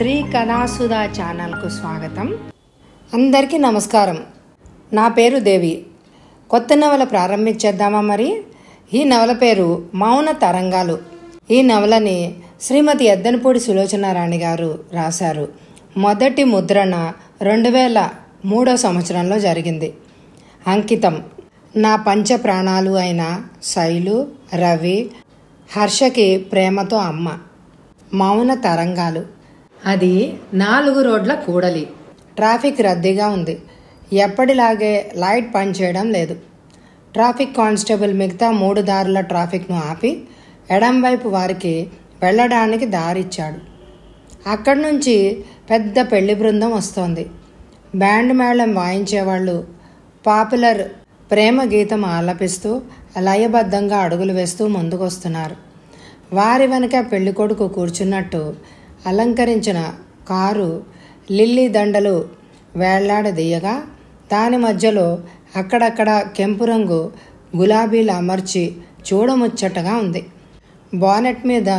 శ్రీ కళాసుధ ఛానల్కు స్వాగతం అందరికీ నమస్కారం నా పేరు దేవి కొత్త నవల ప్రారంభించేద్దామా మరి ఈ నవల పేరు మౌన తరంగాలు ఈ నవలని శ్రీమతి ఎద్దనపూడి సులోచనారాణి గారు రాశారు మొదటి ముద్రణ రెండు వేల మూడో సంవత్సరంలో జరిగింది అంకితం నా పంచ ప్రాణాలు అయిన శైలు రవి హర్షకి ప్రేమతో అమ్మ మౌన తరంగాలు అది నాలుగు రోడ్ల కూడలి ట్రాఫిక్ రద్దీగా ఉంది ఎప్పటిలాగే లైట్ పనిచేయడం లేదు ట్రాఫిక్ కానిస్టేబుల్ మిగతా మూడు దారుల ట్రాఫిక్ను ఆపి ఎడంవైపు వారికి వెళ్ళడానికి దారిచ్చాడు అక్కడి నుంచి పెద్ద పెళ్లి బృందం వస్తోంది బ్యాండ్ మేళం వాయించేవాళ్ళు పాపులర్ ప్రేమ గీతం ఆలపిస్తూ లయబద్ధంగా అడుగులు వేస్తూ ముందుకొస్తున్నారు వారి వెనుక పెళ్ళికొడుకు కూర్చున్నట్టు అలంకరించిన కారు లిల్లీ దండలు వేళ్లాడదీయగా దాని మధ్యలో అక్కడక్కడ కెంపు రంగు గులాబీలు అమర్చి చూడముచ్చటగా ఉంది బానెట్ మీద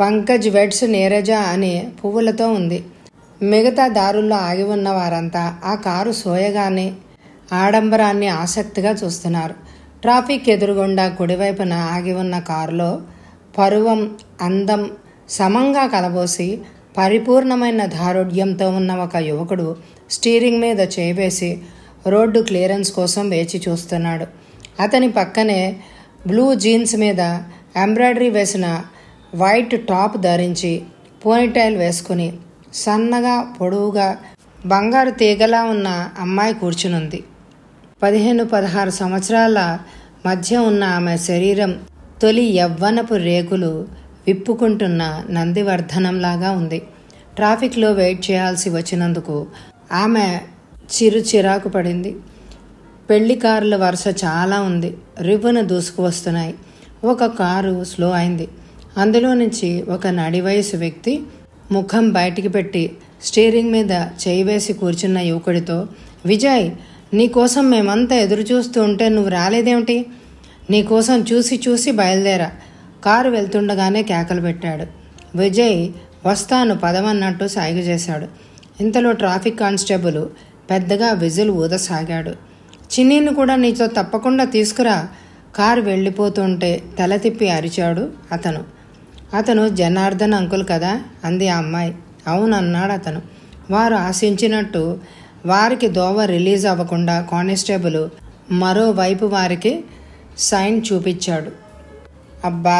పంకజ్ వెడ్స్ నీరజ అనే పువ్వులతో ఉంది మిగతా దారుల్లో ఆగి ఉన్న వారంతా ఆ కారు సోయగానే ఆడంబరాన్ని ఆసక్తిగా చూస్తున్నారు ట్రాఫిక్ ఎదురుగుండా కుడివైపున ఆగి ఉన్న కారులో పరువం అందం సమంగా కలబోసి పరిపూర్ణమైన ధారుఢ్యంతో ఉన్న ఒక యువకుడు స్టీరింగ్ మీద చేవేసి రోడ్డు క్లియరెన్స్ కోసం వేచి చూస్తున్నాడు అతని పక్కనే బ్లూ జీన్స్ మీద ఎంబ్రాయిడరీ వేసిన వైట్ టాప్ ధరించి పోనీటైల్ వేసుకుని సన్నగా పొడవుగా బంగారు తీగలా ఉన్న అమ్మాయి కూర్చునుంది పదిహేను పదహారు సంవత్సరాల మధ్య ఉన్న ఆమె శరీరం తొలి యవ్వనపు రేకులు విప్పుకుంటున్న నందివర్ధనంలాగా ఉంది ట్రాఫిక్లో వెయిట్ చేయాల్సి వచ్చినందుకు ఆమె చిరు చిరాకు పడింది పెళ్లి కారుల వరుస చాలా ఉంది రివ్వున దూసుకువస్తున్నాయి ఒక కారు స్లో అయింది అందులో నుంచి ఒక నడివయసు వ్యక్తి ముఖం బయటికి పెట్టి స్టీరింగ్ మీద చేయి వేసి కూర్చున్న యువకుడితో విజయ్ నీకోసం మేమంతా ఎదురు చూస్తూ ఉంటే నువ్వు రాలేదేమిటి నీకోసం చూసి చూసి బయలుదేరా కారు వెళ్తుండగానే కేకలు పెట్టాడు విజయ్ వస్తాను పదమన్నట్టు సాగు చేశాడు ఇంతలో ట్రాఫిక్ కానిస్టేబుల్ పెద్దగా విజిల్ ఊదసాగాడు చిన్నీని కూడా నీతో తప్పకుండా తీసుకురా కారు వెళ్ళిపోతుంటే తల తిప్పి అరిచాడు అతను అతను జనార్దన్ అంకుల్ కదా అంది ఆ అమ్మాయి అవునన్నాడు అతను వారు ఆశించినట్టు వారికి దోవ రిలీజ్ అవ్వకుండా కానిస్టేబుల్ మరోవైపు వారికి సైన్ చూపించాడు అబ్బా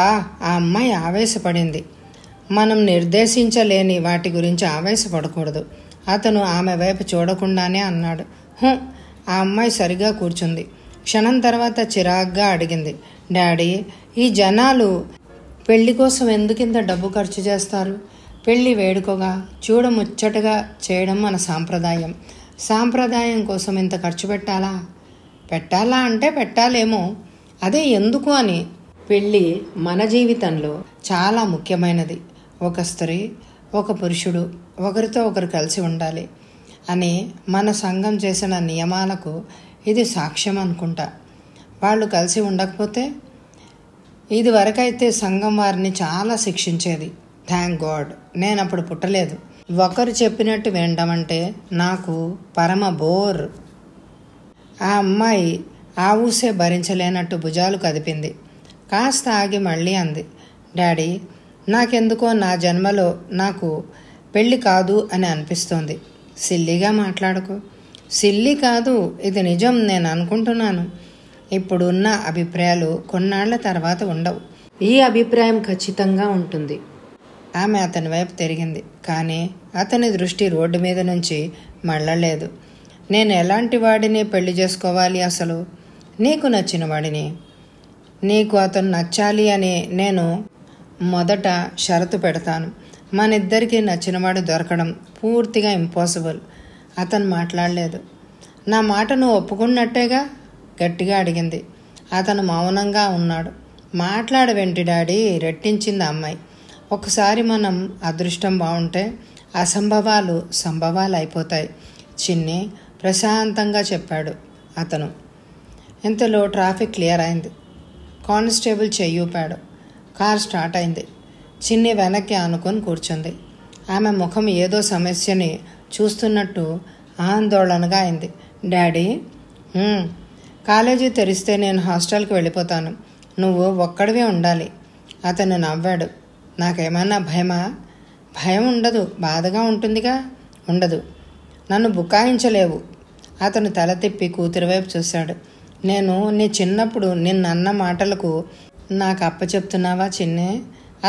ఆ అమ్మాయి ఆవేశపడింది మనం నిర్దేశించలేని వాటి గురించి ఆవేశపడకూడదు అతను ఆమె వైపు చూడకుండానే అన్నాడు హూ ఆ అమ్మాయి సరిగా కూర్చుంది క్షణం తర్వాత చిరాగ్గా అడిగింది డాడీ ఈ జనాలు పెళ్లి కోసం ఎందుకింత డబ్బు ఖర్చు చేస్తారు పెళ్లి వేడుకగా చూడముచ్చటగా చేయడం మన సాంప్రదాయం సాంప్రదాయం కోసం ఇంత ఖర్చు పెట్టాలా పెట్టాలా అంటే పెట్టాలేమో అదే ఎందుకు అని పెళ్ళి మన జీవితంలో చాలా ముఖ్యమైనది ఒక స్త్రీ ఒక పురుషుడు ఒకరితో ఒకరు కలిసి ఉండాలి అని మన సంఘం చేసిన నియమాలకు ఇది సాక్ష్యం అనుకుంటా వాళ్ళు కలిసి ఉండకపోతే ఇది వరకైతే సంఘం వారిని చాలా శిక్షించేది థ్యాంక్ గాడ్ నేను అప్పుడు పుట్టలేదు ఒకరు చెప్పినట్టు వినడమంటే నాకు పరమ బోర్ ఆ అమ్మాయి ఆ ఊసే భరించలేనట్టు భుజాలు కదిపింది కాస్త ఆగి మళ్ళీ అంది డాడీ నాకెందుకో నా జన్మలో నాకు పెళ్ళి కాదు అని అనిపిస్తోంది సిల్లీగా మాట్లాడకు సిల్లీ కాదు ఇది నిజం నేను అనుకుంటున్నాను ఇప్పుడున్న అభిప్రాయాలు కొన్నాళ్ల తర్వాత ఉండవు ఈ అభిప్రాయం ఖచ్చితంగా ఉంటుంది ఆమె అతని వైపు తిరిగింది కానీ అతని దృష్టి రోడ్డు మీద నుంచి మళ్ళలేదు నేను ఎలాంటి వాడిని పెళ్లి చేసుకోవాలి అసలు నీకు నచ్చిన వాడిని నీకు అతను నచ్చాలి అని నేను మొదట షరతు పెడతాను మనిద్దరికీ నచ్చినవాడు దొరకడం పూర్తిగా ఇంపాసిబుల్ అతను మాట్లాడలేదు నా మాట నువ్వు ఒప్పుకున్నట్టేగా గట్టిగా అడిగింది అతను మౌనంగా ఉన్నాడు మాట్లాడవేంటి డాడీ రెట్టించింది అమ్మాయి ఒకసారి మనం అదృష్టం బాగుంటే అసంభవాలు సంభవాలు అయిపోతాయి చిన్ని ప్రశాంతంగా చెప్పాడు అతను ఇంతలో ట్రాఫిక్ క్లియర్ అయింది కానిస్టేబుల్ చెయ్యూపాడు కార్ స్టార్ట్ అయింది చిన్ని వెనక్కి ఆనుకొని కూర్చుంది ఆమె ముఖం ఏదో సమస్యని చూస్తున్నట్టు ఆందోళనగా అయింది డాడీ కాలేజీ తెరిస్తే నేను హాస్టల్కి వెళ్ళిపోతాను నువ్వు ఒక్కడివే ఉండాలి అతను నవ్వాడు నాకేమన్నా భయమా భయం ఉండదు బాధగా ఉంటుందిగా ఉండదు నన్ను బుకాయించలేవు అతను తల తిప్పి కూతురు వైపు చూశాడు నేను నీ చిన్నప్పుడు నిన్నన్న మాటలకు నాకు అప్పచెప్తున్నావా చిన్నే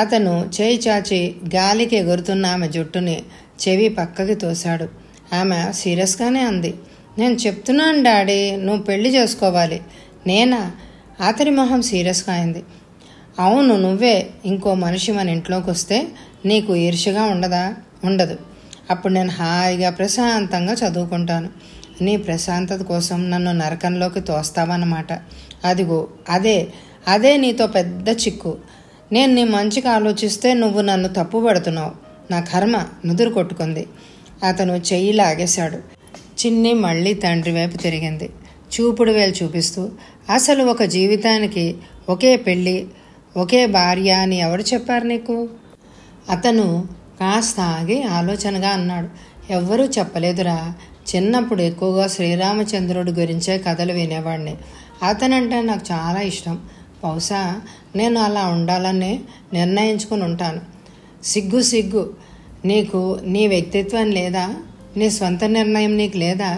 అతను చేయి చాచి గాలికి ఎగురుతున్న ఆమె జుట్టుని చెవి పక్కకి తోశాడు ఆమె సీరియస్గానే అంది నేను చెప్తున్నాను డాడీ నువ్వు పెళ్లి చేసుకోవాలి నేనా అతని మొహం సీరియస్గా అయింది అవును నువ్వే ఇంకో మనిషి మన ఇంట్లోకి వస్తే నీకు ఈర్షగా ఉండదా ఉండదు అప్పుడు నేను హాయిగా ప్రశాంతంగా చదువుకుంటాను నీ ప్రశాంతత కోసం నన్ను నరకంలోకి తోస్తావన్నమాట అదిగో అదే అదే నీతో పెద్ద చిక్కు నేను నీ మంచిగా ఆలోచిస్తే నువ్వు నన్ను తప్పు పడుతున్నావు నా కర్మ నుదురు కొట్టుకుంది అతను చెయ్యి లాగేశాడు చిన్ని మళ్ళీ తండ్రి వైపు తిరిగింది చూపుడు వేలు చూపిస్తూ అసలు ఒక జీవితానికి ఒకే పెళ్ళి ఒకే భార్య అని ఎవరు చెప్పారు నీకు అతను కాస్త ఆగి ఆలోచనగా అన్నాడు ఎవ్వరూ చెప్పలేదురా చిన్నప్పుడు ఎక్కువగా శ్రీరామచంద్రుడి గురించే కథలు వినేవాడిని అతనంటే నాకు చాలా ఇష్టం బహుశా నేను అలా ఉండాలని నిర్ణయించుకుని ఉంటాను సిగ్గు సిగ్గు నీకు నీ వ్యక్తిత్వం లేదా నీ స్వంత నిర్ణయం నీకు లేదా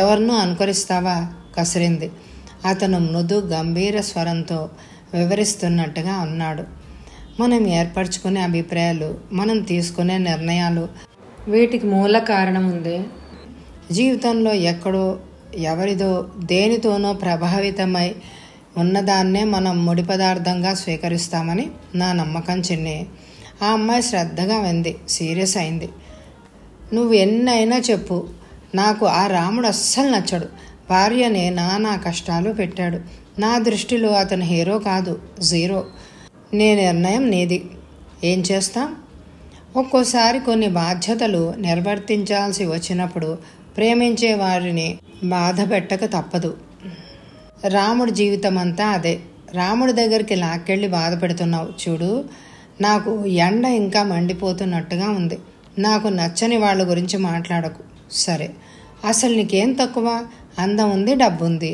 ఎవరినూ అనుకరిస్తావా కసిరింది అతను మృదు గంభీర స్వరంతో వివరిస్తున్నట్టుగా అన్నాడు మనం ఏర్పరచుకునే అభిప్రాయాలు మనం తీసుకునే నిర్ణయాలు వీటికి మూల కారణం ఉంది జీవితంలో ఎక్కడో ఎవరిదో దేనితోనో ప్రభావితమై ఉన్నదాన్నే మనం ముడి పదార్థంగా స్వీకరిస్తామని నా నమ్మకం చిన్ని ఆ అమ్మాయి శ్రద్ధగా వింది సీరియస్ అయింది నువ్వు ఎన్నైనా చెప్పు నాకు ఆ రాముడు అస్సలు నచ్చడు భార్యనే నానా కష్టాలు పెట్టాడు నా దృష్టిలో అతను హీరో కాదు జీరో నీ నిర్ణయం నీది ఏం చేస్తాం ఒక్కోసారి కొన్ని బాధ్యతలు నిర్వర్తించాల్సి వచ్చినప్పుడు ప్రేమించే వారిని బాధ పెట్టక తప్పదు రాముడి జీవితం అంతా అదే రాముడి దగ్గరికి లాక్కెళ్ళి బాధ పెడుతున్నావు చూడు నాకు ఎండ ఇంకా మండిపోతున్నట్టుగా ఉంది నాకు నచ్చని వాళ్ళ గురించి మాట్లాడకు సరే అసలు నీకేం తక్కువ అందం ఉంది డబ్బుంది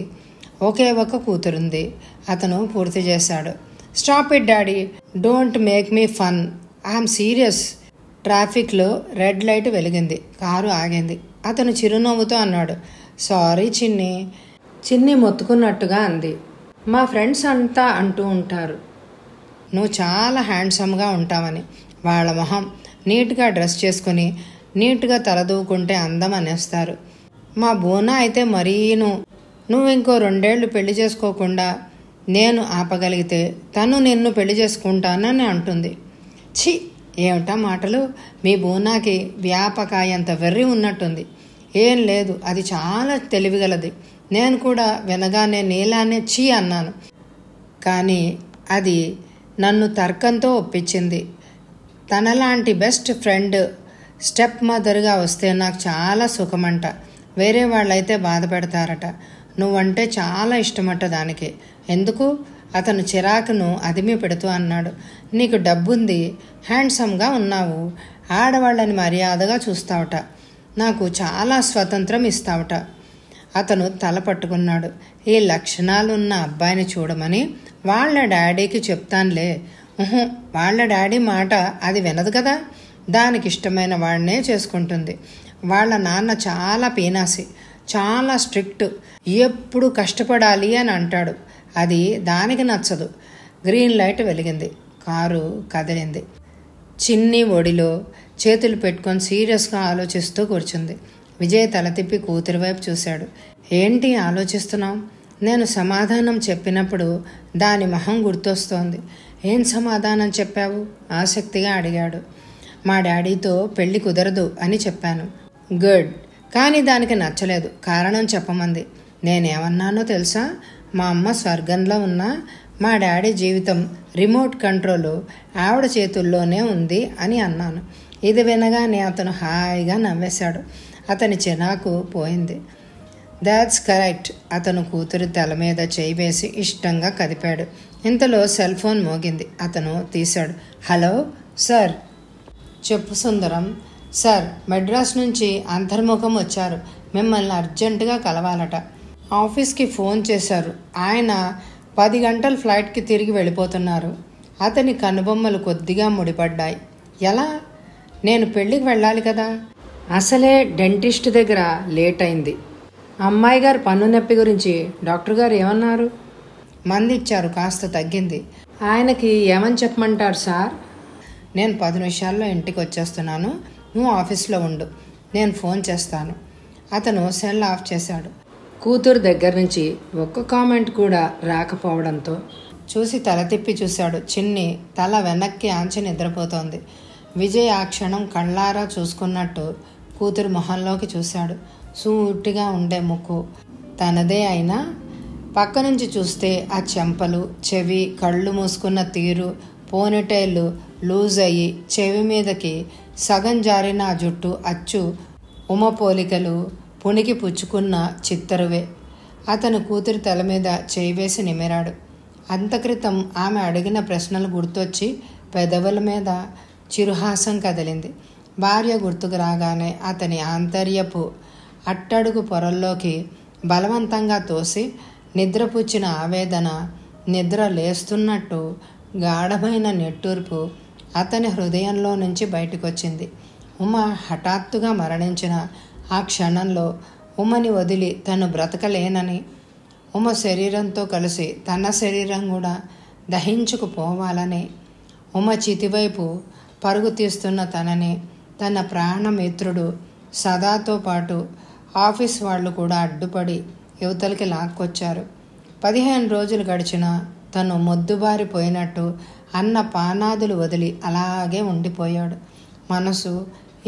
ఒకే ఒక కూతురుంది అతను పూర్తి చేశాడు stop it daddy don't make me fun I'm serious ట్రాఫిక్లో రెడ్ లైట్ వెలిగింది కారు ఆగింది అతను చిరునవ్వుతో అన్నాడు సారీ చిన్ని చిన్ని మొత్తుకున్నట్టుగా అంది మా ఫ్రెండ్స్ అంతా అంటూ ఉంటారు నువ్వు చాలా హ్యాండ్సమ్గా ఉంటావని వాళ్ళ మొహం నీట్గా డ్రెస్ చేసుకుని నీట్గా తలదూకుంటే అందం అనేస్తారు మా బోనా అయితే మరీను నువ్వు ఇంకో రెండేళ్లు పెళ్లి చేసుకోకుండా నేను ఆపగలిగితే తను నిన్ను పెళ్లి చేసుకుంటానని అంటుంది ఛీ ఏమిటా మాటలు మీ బోనాకి వ్యాపకాయంత వెర్రి ఉన్నట్టుంది ఏం లేదు అది చాలా తెలివిగలది నేను కూడా వినగానే నీలానే చీ అన్నాను కానీ అది నన్ను తర్కంతో ఒప్పించింది తనలాంటి బెస్ట్ ఫ్రెండ్ స్టెప్ మదర్గా వస్తే నాకు చాలా సుఖమంట వేరే వాళ్ళైతే బాధపెడతారట నువ్వంటే చాలా ఇష్టమట దానికి ఎందుకు అతను చిరాకును అదిమి పెడుతూ అన్నాడు నీకు డబ్బుంది హ్యాండ్సమ్గా ఉన్నావు ఆడవాళ్ళని మర్యాదగా చూస్తావుట నాకు చాలా స్వతంత్రం ఇస్తావట అతను తల పట్టుకున్నాడు ఈ లక్షణాలున్న అబ్బాయిని చూడమని వాళ్ళ డాడీకి చెప్తానులే వాళ్ళ డాడీ మాట అది వినదు కదా దానికి ఇష్టమైన వాడినే చేసుకుంటుంది వాళ్ళ నాన్న చాలా పీనాసి చాలా స్ట్రిక్ట్ ఎప్పుడు కష్టపడాలి అని అంటాడు అది దానికి నచ్చదు గ్రీన్ లైట్ వెలిగింది కారు కదిలింది చిన్ని ఒడిలో చేతులు పెట్టుకొని సీరియస్గా ఆలోచిస్తూ కూర్చుంది విజయ్ తల తిప్పి కూతురి వైపు చూశాడు ఏంటి ఆలోచిస్తున్నావు నేను సమాధానం చెప్పినప్పుడు దాని మొహం గుర్తొస్తోంది ఏం సమాధానం చెప్పావు ఆసక్తిగా అడిగాడు మా డాడీతో పెళ్లి కుదరదు అని చెప్పాను గుడ్ కానీ దానికి నచ్చలేదు కారణం చెప్పమంది నేనేమన్నానో తెలుసా మా అమ్మ స్వర్గంలో ఉన్న మా డాడీ జీవితం రిమోట్ కంట్రోల్ ఆవిడ చేతుల్లోనే ఉంది అని అన్నాను ఇది వినగానే అతను హాయిగా నవ్వేశాడు అతని చిరాకు పోయింది దాట్స్ కరెక్ట్ అతను కూతురు తల మీద చేయి వేసి ఇష్టంగా కదిపాడు ఇంతలో సెల్ ఫోన్ మోగింది అతను తీశాడు హలో సార్ చెప్పు సుందరం సార్ మెడ్రాస్ నుంచి అంతర్ముఖం వచ్చారు మిమ్మల్ని అర్జెంటుగా కలవాలట ఆఫీస్కి ఫోన్ చేశారు ఆయన పది గంటల ఫ్లైట్కి తిరిగి వెళ్ళిపోతున్నారు అతని కనుబొమ్మలు కొద్దిగా ముడిపడ్డాయి ఎలా నేను పెళ్ళికి వెళ్ళాలి కదా అసలే డెంటిస్ట్ దగ్గర లేట్ అయింది అమ్మాయి గారు పన్ను నొప్పి గురించి డాక్టర్ గారు ఏమన్నారు మంది ఇచ్చారు కాస్త తగ్గింది ఆయనకి ఏమని చెప్పమంటారు సార్ నేను పది నిమిషాల్లో ఇంటికి వచ్చేస్తున్నాను నువ్వు ఆఫీస్లో ఉండు నేను ఫోన్ చేస్తాను అతను సెల్ ఆఫ్ చేశాడు కూతురు దగ్గర నుంచి ఒక్క కామెంట్ కూడా రాకపోవడంతో చూసి తల తిప్పి చూశాడు చిన్ని తల వెనక్కి ఆంచి నిద్రపోతోంది విజయ్ ఆ క్షణం కళ్ళారా చూసుకున్నట్టు కూతురు మొహంలోకి చూశాడు సూటిగా ఉండే ముక్కు తనదే అయినా పక్క నుంచి చూస్తే ఆ చెంపలు చెవి కళ్ళు మూసుకున్న తీరు పోనటైళ్ళు లూజ్ అయ్యి చెవి మీదకి సగం జారిన ఆ జుట్టు అచ్చు ఉమపోలికలు పుణికి పుచ్చుకున్న చిత్తరువే అతను కూతురి తల మీద చేయివేసి నిమిరాడు అంతక్రితం ఆమె అడిగిన ప్రశ్నలు గుర్తొచ్చి పెదవుల మీద చిరుహాసం కదిలింది భార్య గుర్తుకు రాగానే అతని ఆంతర్యపు అట్టడుగు పొరల్లోకి బలవంతంగా తోసి నిద్రపుచ్చిన ఆవేదన నిద్ర లేస్తున్నట్టు గాఢమైన నెట్టూర్పు అతని హృదయంలో నుంచి బయటకొచ్చింది ఉమ హఠాత్తుగా మరణించిన ఆ క్షణంలో ఉమని వదిలి తను బ్రతకలేనని ఉమ శరీరంతో కలిసి తన శరీరం కూడా దహించుకుపోవాలని ఉమ చితివైపు పరుగు తీస్తున్న తనని తన ప్రాణమిత్రుడు సదాతో పాటు ఆఫీస్ వాళ్ళు కూడా అడ్డుపడి యువతలకి లాక్కొచ్చారు పదిహేను రోజులు గడిచిన తను మొద్దుబారిపోయినట్టు అన్న పానాదులు వదిలి అలాగే ఉండిపోయాడు మనసు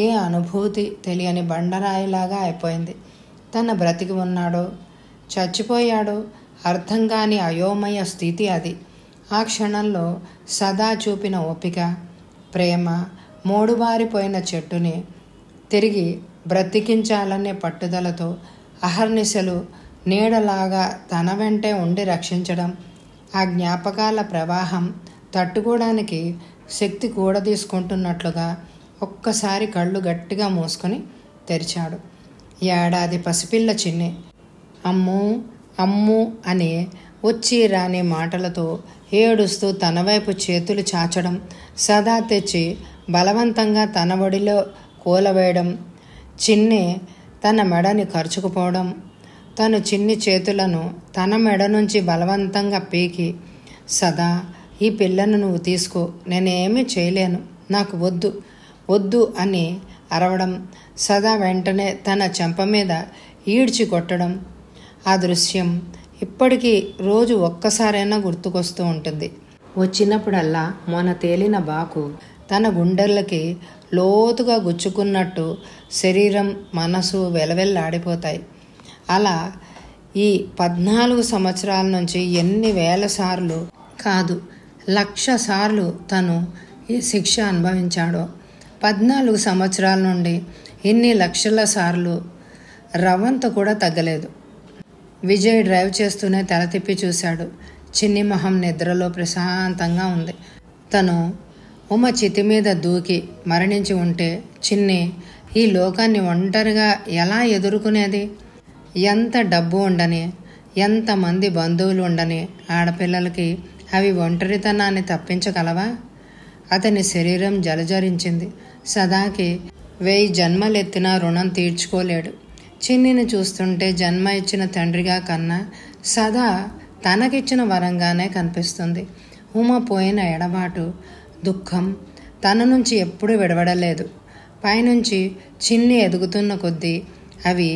ఏ అనుభూతి తెలియని బండరాయిలాగా అయిపోయింది తన బ్రతికి ఉన్నాడో చచ్చిపోయాడో అర్థం కాని అయోమయ స్థితి అది ఆ క్షణంలో సదా చూపిన ఓపిక ప్రేమ మూడుబారిపోయిన చెట్టుని తిరిగి బ్రతికించాలనే పట్టుదలతో అహర్నిశలు నీడలాగా తన వెంటే ఉండి రక్షించడం ఆ జ్ఞాపకాల ప్రవాహం తట్టుకోవడానికి శక్తి కూడా తీసుకుంటున్నట్లుగా ఒక్కసారి కళ్ళు గట్టిగా మూసుకొని తెరిచాడు ఏడాది పసిపిల్ల చిన్ని అమ్ము అమ్ము అనే వచ్చి రాని మాటలతో ఏడుస్తూ తన వైపు చేతులు చాచడం సదా తెచ్చి బలవంతంగా తన ఒడిలో కూలవేయడం చిన్ని తన మెడని ఖర్చుకుపోవడం తను చిన్ని చేతులను తన మెడ నుంచి బలవంతంగా పీకి సదా ఈ పిల్లను నువ్వు తీసుకో నేనేమీ చేయలేను నాకు వద్దు వద్దు అని అరవడం సదా వెంటనే తన చెంప మీద ఈడ్చి కొట్టడం ఆ దృశ్యం ఇప్పటికీ రోజు ఒక్కసారైనా గుర్తుకొస్తూ ఉంటుంది వచ్చినప్పుడల్లా మొన తేలిన బాకు తన గుండెలకి లోతుగా గుచ్చుకున్నట్టు శరీరం మనసు వెలవెల్లాడిపోతాయి అలా ఈ పద్నాలుగు సంవత్సరాల నుంచి ఎన్ని వేల సార్లు కాదు లక్ష సార్లు తను ఈ శిక్ష అనుభవించాడో పద్నాలుగు సంవత్సరాల నుండి ఎన్ని లక్షల సార్లు రవంత కూడా తగ్గలేదు విజయ్ డ్రైవ్ చేస్తూనే తల తిప్పి చూశాడు చిన్ని మొహం నిద్రలో ప్రశాంతంగా ఉంది తను ఉమ చితి మీద దూకి మరణించి ఉంటే చిన్ని ఈ లోకాన్ని ఒంటరిగా ఎలా ఎదుర్కొనేది ఎంత డబ్బు ఉండని ఎంతమంది బంధువులు ఉండని ఆడపిల్లలకి అవి ఒంటరితనాన్ని తప్పించగలవా అతని శరీరం జలజరించింది సదాకి వెయ్యి జన్మలెత్తినా రుణం తీర్చుకోలేడు చిన్నిని చూస్తుంటే జన్మ ఇచ్చిన తండ్రిగా కన్నా సదా తనకిచ్చిన వరంగానే కనిపిస్తుంది ఉమ పోయిన ఎడబాటు దుఃఖం తన నుంచి ఎప్పుడూ విడవడలేదు పైనుంచి చిన్ని ఎదుగుతున్న కొద్దీ అవి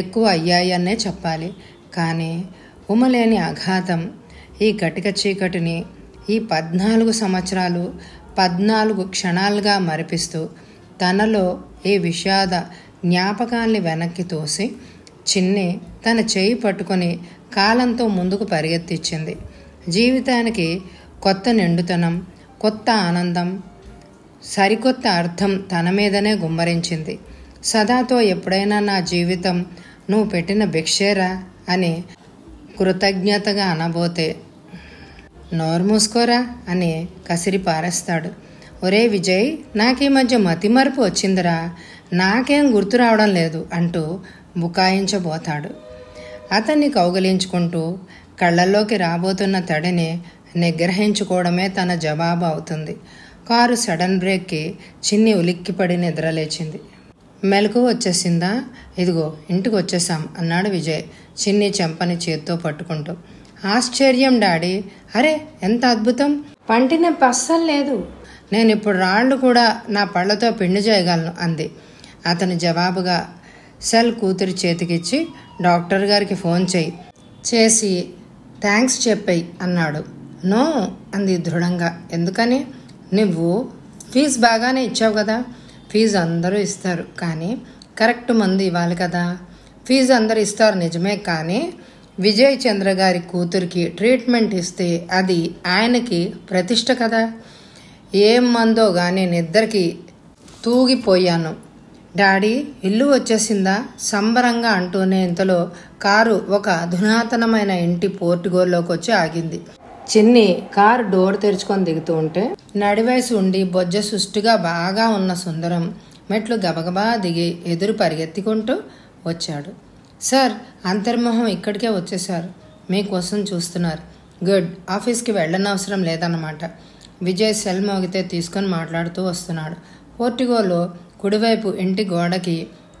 ఎక్కువ అయ్యాయన్నే చెప్పాలి కానీ ఉమలేని అఘాతం ఈ కటిక చీకటిని ఈ పద్నాలుగు సంవత్సరాలు పద్నాలుగు క్షణాలుగా మరిపిస్తూ తనలో ఈ విషాద జ్ఞాపకాల్ని వెనక్కి తోసి చిన్ని తన చేయి పట్టుకొని కాలంతో ముందుకు పరిగెత్తిచ్చింది జీవితానికి కొత్త నిండుతనం కొత్త ఆనందం సరికొత్త అర్థం తన మీదనే గుమ్మరించింది సదాతో ఎప్పుడైనా నా జీవితం నువ్వు పెట్టిన భిక్షేరా అని కృతజ్ఞతగా అనబోతే నోర్మూసుకోరా అని కసిరి పారేస్తాడు ఒరే విజయ్ నాకు ఈ మధ్య మతిమరుపు వచ్చిందిరా నాకేం గుర్తు రావడం లేదు అంటూ బుకాయించబోతాడు అతన్ని కౌగలించుకుంటూ కళ్ళల్లోకి రాబోతున్న తడిని నిగ్రహించుకోవడమే తన జవాబు అవుతుంది కారు సడన్ బ్రేక్కి చిన్ని ఉలిక్కిపడి నిద్రలేచింది మెలకు వచ్చేసిందా ఇదిగో ఇంటికి వచ్చేసాం అన్నాడు విజయ్ చిన్ని చెంపని చేత్తో పట్టుకుంటూ ఆశ్చర్యం డాడీ అరే ఎంత అద్భుతం పంటిన పస్సలు లేదు నేను ఇప్పుడు రాళ్ళు కూడా నా పళ్ళతో పిండి చేయగలను అంది అతను జవాబుగా సెల్ కూతురు చేతికిచ్చి డాక్టర్ గారికి ఫోన్ చేయి చేసి థ్యాంక్స్ చెప్పాయి అన్నాడు నో అంది దృఢంగా ఎందుకని నువ్వు ఫీజు బాగానే ఇచ్చావు కదా ఫీజు అందరూ ఇస్తారు కానీ కరెక్ట్ మందు ఇవ్వాలి కదా ఫీజు అందరు ఇస్తారు నిజమే కానీ విజయ్ చంద్ర గారి కూతురికి ట్రీట్మెంట్ ఇస్తే అది ఆయనకి ప్రతిష్ట కదా ఏం మందో కానీ ఇద్దరికి తూగిపోయాను డాడీ ఇల్లు వచ్చేసిందా సంబరంగా అంటూనే ఇంతలో కారు ఒక అధునాతనమైన ఇంటి పోర్టుగోల్లోకి వచ్చి ఆగింది చిన్ని కారు డోర్ తెరుచుకొని దిగుతూ ఉంటే నడివయసు ఉండి బొజ్జ సుష్టిగా బాగా ఉన్న సుందరం మెట్లు గబగబా దిగి ఎదురు పరిగెత్తుకుంటూ వచ్చాడు సార్ అంతర్మోహం ఇక్కడికే వచ్చేశారు మీకోసం చూస్తున్నారు గుడ్ ఆఫీస్కి వెళ్ళనవసరం లేదన్నమాట విజయ్ సెల్ మోగితే తీసుకొని మాట్లాడుతూ వస్తున్నాడు పోర్టుగోలో కుడివైపు ఇంటి గోడకి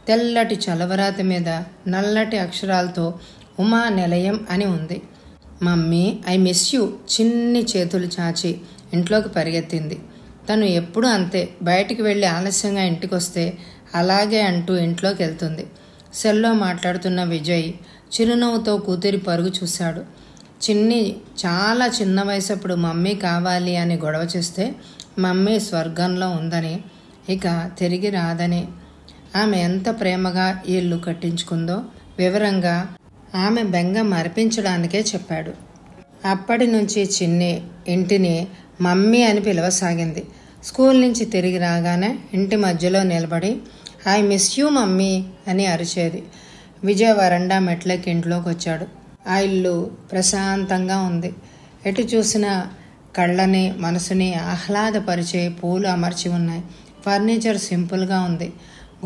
తెల్లటి చలవరాతి మీద నల్లటి అక్షరాలతో ఉమా నిలయం అని ఉంది మమ్మీ ఐ మిస్ యూ చిన్ని చేతులు చాచి ఇంట్లోకి పరిగెత్తింది తను ఎప్పుడూ అంతే బయటికి వెళ్ళి ఆలస్యంగా ఇంటికి వస్తే అలాగే అంటూ ఇంట్లోకి వెళ్తుంది సెల్లో మాట్లాడుతున్న విజయ్ చిరునవ్వుతో కూతురి పరుగు చూశాడు చిన్ని చాలా చిన్న వయసప్పుడు మమ్మీ కావాలి అని గొడవ చేస్తే మమ్మీ స్వర్గంలో ఉందని ఇక తిరిగి రాదని ఆమె ఎంత ప్రేమగా ఇల్లు కట్టించుకుందో వివరంగా ఆమె బెంగ అర్పించడానికే చెప్పాడు అప్పటి నుంచి చిన్ని ఇంటిని మమ్మీ అని పిలవసాగింది స్కూల్ నుంచి తిరిగి రాగానే ఇంటి మధ్యలో నిలబడి ఐ మిస్ యూ మమ్మీ అని అరిచేది విజయ వరండా మెట్లకి ఇంట్లోకి వచ్చాడు ఆ ఇల్లు ప్రశాంతంగా ఉంది ఎటు చూసిన కళ్ళని మనసుని ఆహ్లాదపరిచే పూలు అమర్చి ఉన్నాయి ఫర్నిచర్ సింపుల్గా ఉంది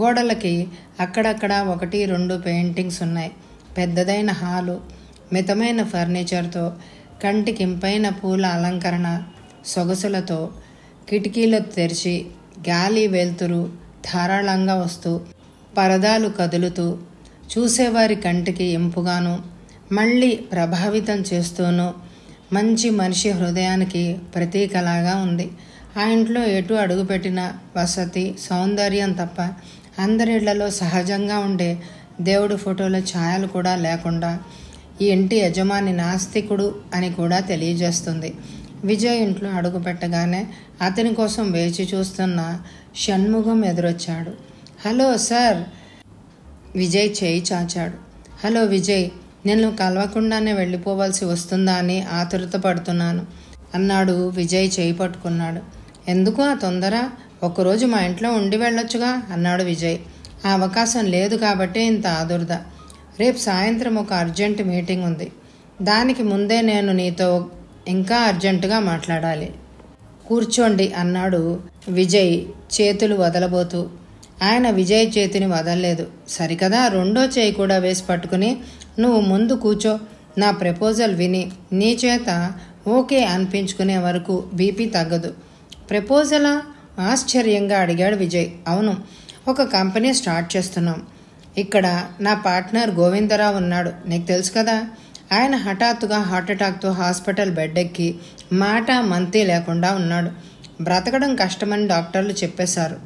గోడలకి అక్కడక్కడ ఒకటి రెండు పెయింటింగ్స్ ఉన్నాయి పెద్దదైన హాలు మితమైన ఫర్నిచర్తో కంటికింపైన పూల అలంకరణ సొగసులతో కిటికీలు తెరిచి గాలి వెలుతురు ధారాళంగా వస్తూ పరదాలు కదులుతూ చూసేవారి కంటికి ఇంపుగాను మళ్ళీ ప్రభావితం చేస్తూనూ మంచి మనిషి హృదయానికి ప్రతీకలాగా ఉంది ఆ ఇంట్లో ఎటు అడుగుపెట్టిన వసతి సౌందర్యం తప్ప అందరిళ్లలో సహజంగా ఉండే దేవుడి ఫోటోల ఛాయలు కూడా లేకుండా ఈ ఇంటి యజమాని నాస్తికుడు అని కూడా తెలియజేస్తుంది విజయ్ ఇంట్లో అడుగుపెట్టగానే అతని కోసం వేచి చూస్తున్న షణ్ముఖం ఎదురొచ్చాడు హలో సార్ విజయ్ చేయి చాచాడు హలో విజయ్ నేను కలవకుండానే వెళ్ళిపోవాల్సి వస్తుందా అని ఆతురత పడుతున్నాను అన్నాడు విజయ్ చేయి పట్టుకున్నాడు ఎందుకు ఆ తొందర ఒకరోజు మా ఇంట్లో ఉండి వెళ్ళొచ్చుగా అన్నాడు విజయ్ ఆ అవకాశం లేదు కాబట్టి ఇంత ఆదుర్ద రేపు సాయంత్రం ఒక అర్జెంట్ మీటింగ్ ఉంది దానికి ముందే నేను నీతో ఇంకా అర్జెంటుగా మాట్లాడాలి కూర్చోండి అన్నాడు విజయ్ చేతులు వదలబోతూ ఆయన విజయ్ చేతిని వదలలేదు సరికదా రెండో చేయి కూడా వేసి పట్టుకుని నువ్వు ముందు కూర్చో నా ప్రపోజల్ విని నీ చేత ఓకే అనిపించుకునే వరకు బీపీ తగ్గదు ప్రపోజలా ఆశ్చర్యంగా అడిగాడు విజయ్ అవును ఒక కంపెనీ స్టార్ట్ చేస్తున్నాం ఇక్కడ నా పార్ట్నర్ గోవిందరావు ఉన్నాడు నీకు తెలుసు కదా ఆయన హఠాత్తుగా హార్ట్అటాక్తో హాస్పిటల్ బెడ్ ఎక్కి మాట మంతి లేకుండా ఉన్నాడు బ్రతకడం కష్టమని డాక్టర్లు చెప్పేశారు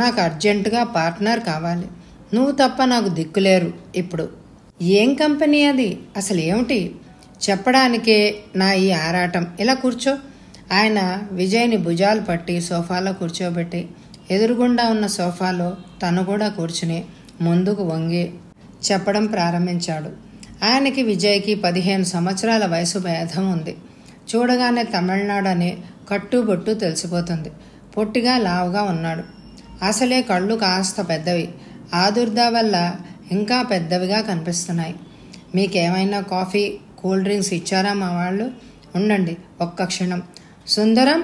నాకు అర్జెంటుగా పార్ట్నర్ కావాలి నువ్వు తప్ప నాకు దిక్కులేరు ఇప్పుడు ఏం కంపెనీ అది అసలు ఏమిటి చెప్పడానికే నా ఈ ఆరాటం ఇలా కూర్చో ఆయన విజయ్ని భుజాలు పట్టి సోఫాలో కూర్చోబెట్టి ఎదురుగుండా ఉన్న సోఫాలో తను కూడా కూర్చుని ముందుకు వంగి చెప్పడం ప్రారంభించాడు ఆయనకి విజయ్కి పదిహేను సంవత్సరాల వయసు భేదం ఉంది చూడగానే తమిళనాడు అని కట్టుబొట్టు తెలిసిపోతుంది పొట్టిగా లావుగా ఉన్నాడు అసలే కళ్ళు కాస్త పెద్దవి ఆదుర్దా వల్ల ఇంకా పెద్దవిగా కనిపిస్తున్నాయి మీకేమైనా కాఫీ కూల్ డ్రింక్స్ ఇచ్చారా మా వాళ్ళు ఉండండి ఒక్క క్షణం సుందరం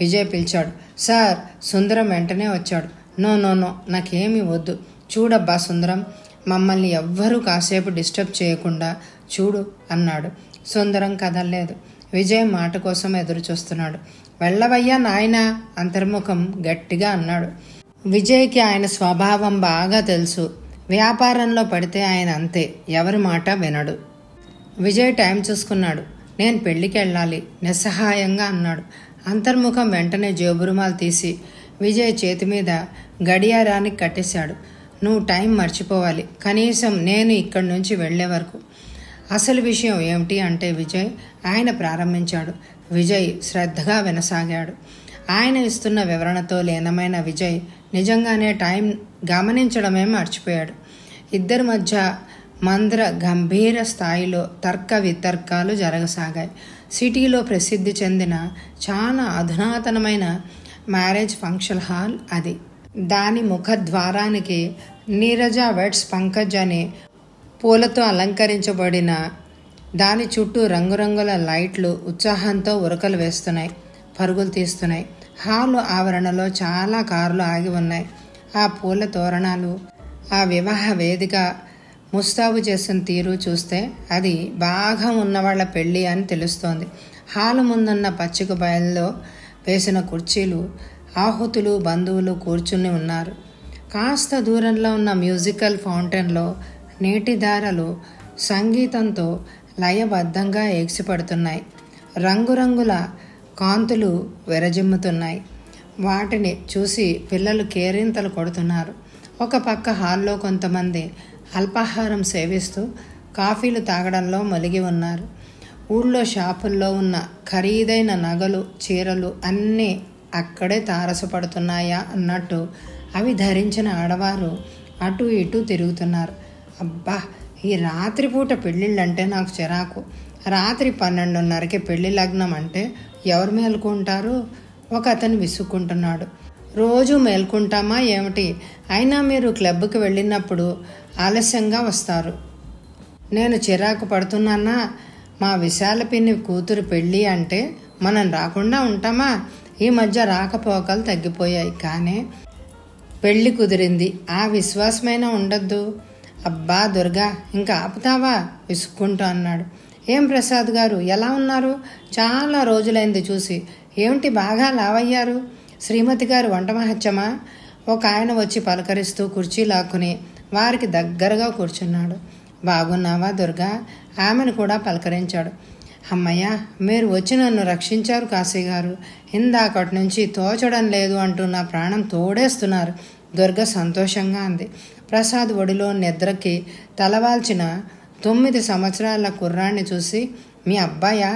విజయ్ పిలిచాడు సార్ సుందరం వెంటనే వచ్చాడు నో నో నో నాకేమీ వద్దు చూడబ్బా సుందరం మమ్మల్ని ఎవ్వరూ కాసేపు డిస్టర్బ్ చేయకుండా చూడు అన్నాడు సుందరం కదలలేదు విజయ్ మాట కోసం ఎదురు చూస్తున్నాడు వెళ్ళవయ్యా నాయన అంతర్ముఖం గట్టిగా అన్నాడు విజయ్కి ఆయన స్వభావం బాగా తెలుసు వ్యాపారంలో పడితే ఆయన అంతే ఎవరి మాట వినడు విజయ్ టైం చూసుకున్నాడు నేను పెళ్లికి వెళ్ళాలి నిస్సహాయంగా అన్నాడు అంతర్ముఖం వెంటనే జోబురుమాలు తీసి విజయ్ చేతి మీద గడియారానికి కట్టేశాడు నువ్వు టైం మర్చిపోవాలి కనీసం నేను ఇక్కడి నుంచి వెళ్లే వరకు అసలు విషయం ఏమిటి అంటే విజయ్ ఆయన ప్రారంభించాడు విజయ్ శ్రద్ధగా వినసాగాడు ఆయన ఇస్తున్న వివరణతో లీనమైన విజయ్ నిజంగానే టైం గమనించడమే మర్చిపోయాడు ఇద్దరి మధ్య మంద్ర గంభీర స్థాయిలో తర్క వితర్కాలు జరగసాగాయి సిటీలో ప్రసిద్ధి చెందిన చాలా అధునాతనమైన మ్యారేజ్ ఫంక్షన్ హాల్ అది దాని ముఖద్వారానికి నీరజ వెడ్స్ పంకజ్ అనే పూలతో అలంకరించబడిన దాని చుట్టూ రంగురంగుల లైట్లు ఉత్సాహంతో ఉరకలు వేస్తున్నాయి పరుగులు తీస్తున్నాయి హాలు ఆవరణలో చాలా కార్లు ఆగి ఉన్నాయి ఆ పూల తోరణాలు ఆ వివాహ వేదిక ముస్తాబు చేసిన తీరు చూస్తే అది బాగా ఉన్నవాళ్ల పెళ్ళి అని తెలుస్తోంది హాలు ముందున్న పచ్చిక బయల్లో వేసిన కుర్చీలు ఆహుతులు బంధువులు కూర్చుని ఉన్నారు కాస్త దూరంలో ఉన్న మ్యూజికల్ ఫౌంటైన్లో నీటిధారలు సంగీతంతో లయబద్ధంగా ఎగిసిపడుతున్నాయి రంగురంగుల కాంతులు విరజిమ్ముతున్నాయి వాటిని చూసి పిల్లలు కేరింతలు కొడుతున్నారు ఒక పక్క హాల్లో కొంతమంది అల్పాహారం సేవిస్తూ కాఫీలు తాగడంలో మలిగి ఉన్నారు ఊళ్ళో షాపుల్లో ఉన్న ఖరీదైన నగలు చీరలు అన్నీ అక్కడే తారసపడుతున్నాయా అన్నట్టు అవి ధరించిన ఆడవారు అటు ఇటు తిరుగుతున్నారు అబ్బా ఈ రాత్రిపూట పెళ్ళిళ్ళంటే నాకు చిరాకు రాత్రి పన్నెండున్నరకి పెళ్లి లగ్నం అంటే ఎవరు మేలుకుంటారు ఒక అతను విసుక్కుంటున్నాడు రోజు మేల్కొంటామా ఏమిటి అయినా మీరు క్లబ్కి వెళ్ళినప్పుడు ఆలస్యంగా వస్తారు నేను చిరాకు పడుతున్నానా మా విశాల పిన్ని కూతురు పెళ్ళి అంటే మనం రాకుండా ఉంటామా ఈ మధ్య రాకపోకలు తగ్గిపోయాయి కానీ పెళ్ళి కుదిరింది ఆ విశ్వాసమైనా ఉండద్దు అబ్బా దుర్గా ఇంకా ఆపుతావా విసుక్కుంటా అన్నాడు ఏం ప్రసాద్ గారు ఎలా ఉన్నారు చాలా రోజులైంది చూసి ఏమిటి బాగా లావయ్యారు శ్రీమతి గారు వంట మహత్యమా ఒక ఆయన వచ్చి పలకరిస్తూ కుర్చీ లాక్కుని వారికి దగ్గరగా కూర్చున్నాడు బాగున్నావా దుర్గా ఆమెను కూడా పలకరించాడు అమ్మయ్య మీరు వచ్చి నన్ను రక్షించారు కాశీ గారు ఇందాకటి నుంచి తోచడం లేదు అంటూ నా ప్రాణం తోడేస్తున్నారు దుర్గ సంతోషంగా అంది ప్రసాద్ ఒడిలో నిద్రకి తలవాల్చిన తొమ్మిది సంవత్సరాల కుర్రాన్ని చూసి మీ అబ్బాయా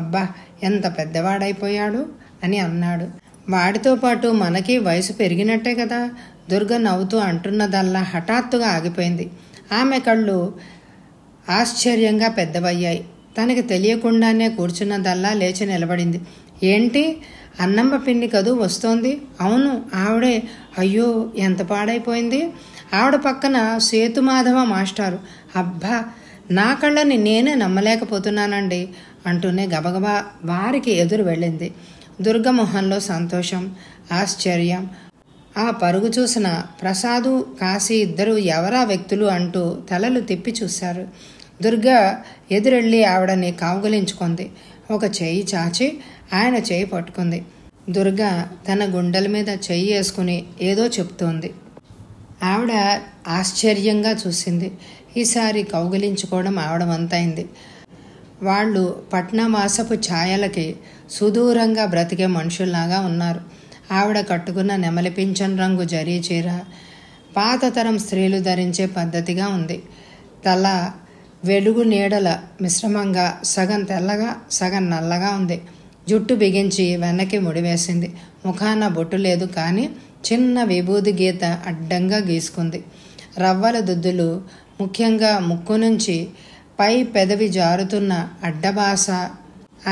అబ్బా ఎంత పెద్దవాడైపోయాడు అని అన్నాడు వాడితో పాటు మనకి వయసు పెరిగినట్టే కదా దుర్గ నవ్వుతూ అంటున్నదల్లా హఠాత్తుగా ఆగిపోయింది ఆమె కళ్ళు ఆశ్చర్యంగా పెద్దవయ్యాయి తనకి తెలియకుండానే కూర్చున్నదల్లా లేచి నిలబడింది ఏంటి అన్నమ్మ పిండి కదూ వస్తోంది అవును ఆవిడే అయ్యో ఎంత పాడైపోయింది ఆవిడ పక్కన సేతుమాధవ మాస్టారు అబ్బా నా కళ్ళని నేనే నమ్మలేకపోతున్నానండి అంటూనే గబగబా వారికి ఎదురు వెళ్ళింది దుర్గమోహన్లో సంతోషం ఆశ్చర్యం ఆ పరుగు చూసిన ప్రసాదు కాశీ ఇద్దరు ఎవరా వ్యక్తులు అంటూ తలలు తిప్పి చూశారు దుర్గ ఎదురెళ్ళి ఆవిడని కావుగలించుకుంది ఒక చెయ్యి చాచి ఆయన చేయి పట్టుకుంది దుర్గ తన గుండెల మీద చెయ్యి వేసుకుని ఏదో చెప్తోంది ఆవిడ ఆశ్చర్యంగా చూసింది ఈసారి కౌగిలించుకోవడం ఆవిడ వంతైంది వాళ్ళు పట్నవాసపు ఛాయలకి సుదూరంగా బ్రతికే మనుషుల్లాగా ఉన్నారు ఆవిడ కట్టుకున్న నెమలి పింఛన్ రంగు జరీ చీర పాతతరం స్త్రీలు ధరించే పద్ధతిగా ఉంది తల వెలుగు నీడల మిశ్రమంగా సగం తెల్లగా సగం నల్లగా ఉంది జుట్టు బిగించి వెనక్కి ముడివేసింది ముఖాన బొట్టు లేదు కానీ చిన్న విభూతి గీత అడ్డంగా గీసుకుంది రవ్వల దుద్దులు ముఖ్యంగా ముక్కు నుంచి పై పెదవి జారుతున్న అడ్డబాస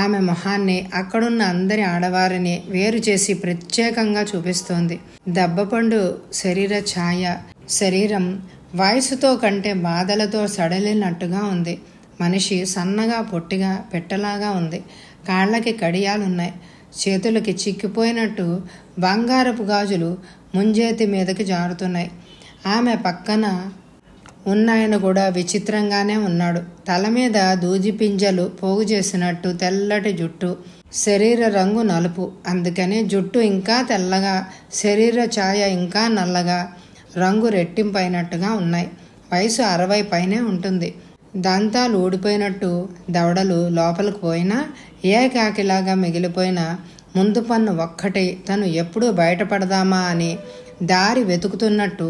ఆమె మొహాన్ని అక్కడున్న అందరి ఆడవారిని వేరు చేసి ప్రత్యేకంగా చూపిస్తోంది దెబ్బపండు శరీర ఛాయ శరీరం వయసుతో కంటే బాధలతో సడలినట్టుగా ఉంది మనిషి సన్నగా పొట్టిగా పెట్టలాగా ఉంది కాళ్ళకి కడియాలున్నాయి చేతులకి చిక్కిపోయినట్టు బంగారపు గాజులు ముంజేతి మీదకి జారుతున్నాయి ఆమె పక్కన ఉన్నాయన కూడా విచిత్రంగానే ఉన్నాడు తల మీద దూజిపింజలు పోగు చేసినట్టు తెల్లటి జుట్టు శరీర రంగు నలుపు అందుకనే జుట్టు ఇంకా తెల్లగా శరీర ఛాయ ఇంకా నల్లగా రంగు రెట్టింపైనట్టుగా ఉన్నాయి వయసు అరవై పైనే ఉంటుంది దంతాలు ఊడిపోయినట్టు దవడలు లోపలికి పోయినా ఏ కాకిలాగా మిగిలిపోయిన ముందు పన్ను ఒక్కటి తను ఎప్పుడు బయటపడదామా అని దారి వెతుకుతున్నట్టు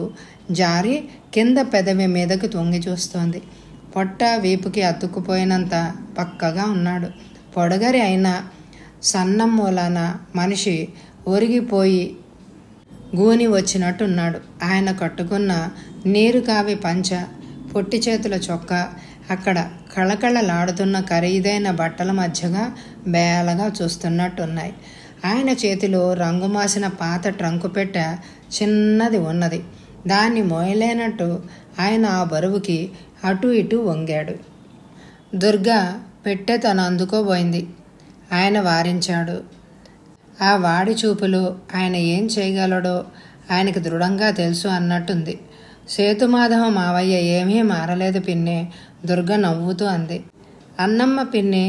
జారి కింద పెదవి మీదకు తొంగి చూస్తోంది పొట్ట వీపుకి అతుక్కుపోయినంత పక్కగా ఉన్నాడు పొడగరి అయిన సన్నం మూలాన మనిషి ఒరిగిపోయి గూని వచ్చినట్టున్నాడు ఆయన కట్టుకున్న నీరు కావి పంచ పొట్టి చేతుల చొక్క అక్కడ కళకళలాడుతున్న ఖరీదైన బట్టల మధ్యగా బేలగా చూస్తున్నట్టున్నాయి ఆయన చేతిలో రంగు మాసిన పాత ట్రంకు పెట్ట చిన్నది ఉన్నది దాన్ని మోయలేనట్టు ఆయన ఆ బరువుకి అటు ఇటు వంగాడు దుర్గా పెట్టె తను అందుకోబోయింది ఆయన వారించాడు ఆ వాడి చూపులు ఆయన ఏం చేయగలడో ఆయనకి దృఢంగా తెలుసు అన్నట్టుంది సేతుమాధవ మావయ్య ఏమీ మారలేదు పిన్నే దుర్గ నవ్వుతూ అంది అన్నమ్మ పిన్ని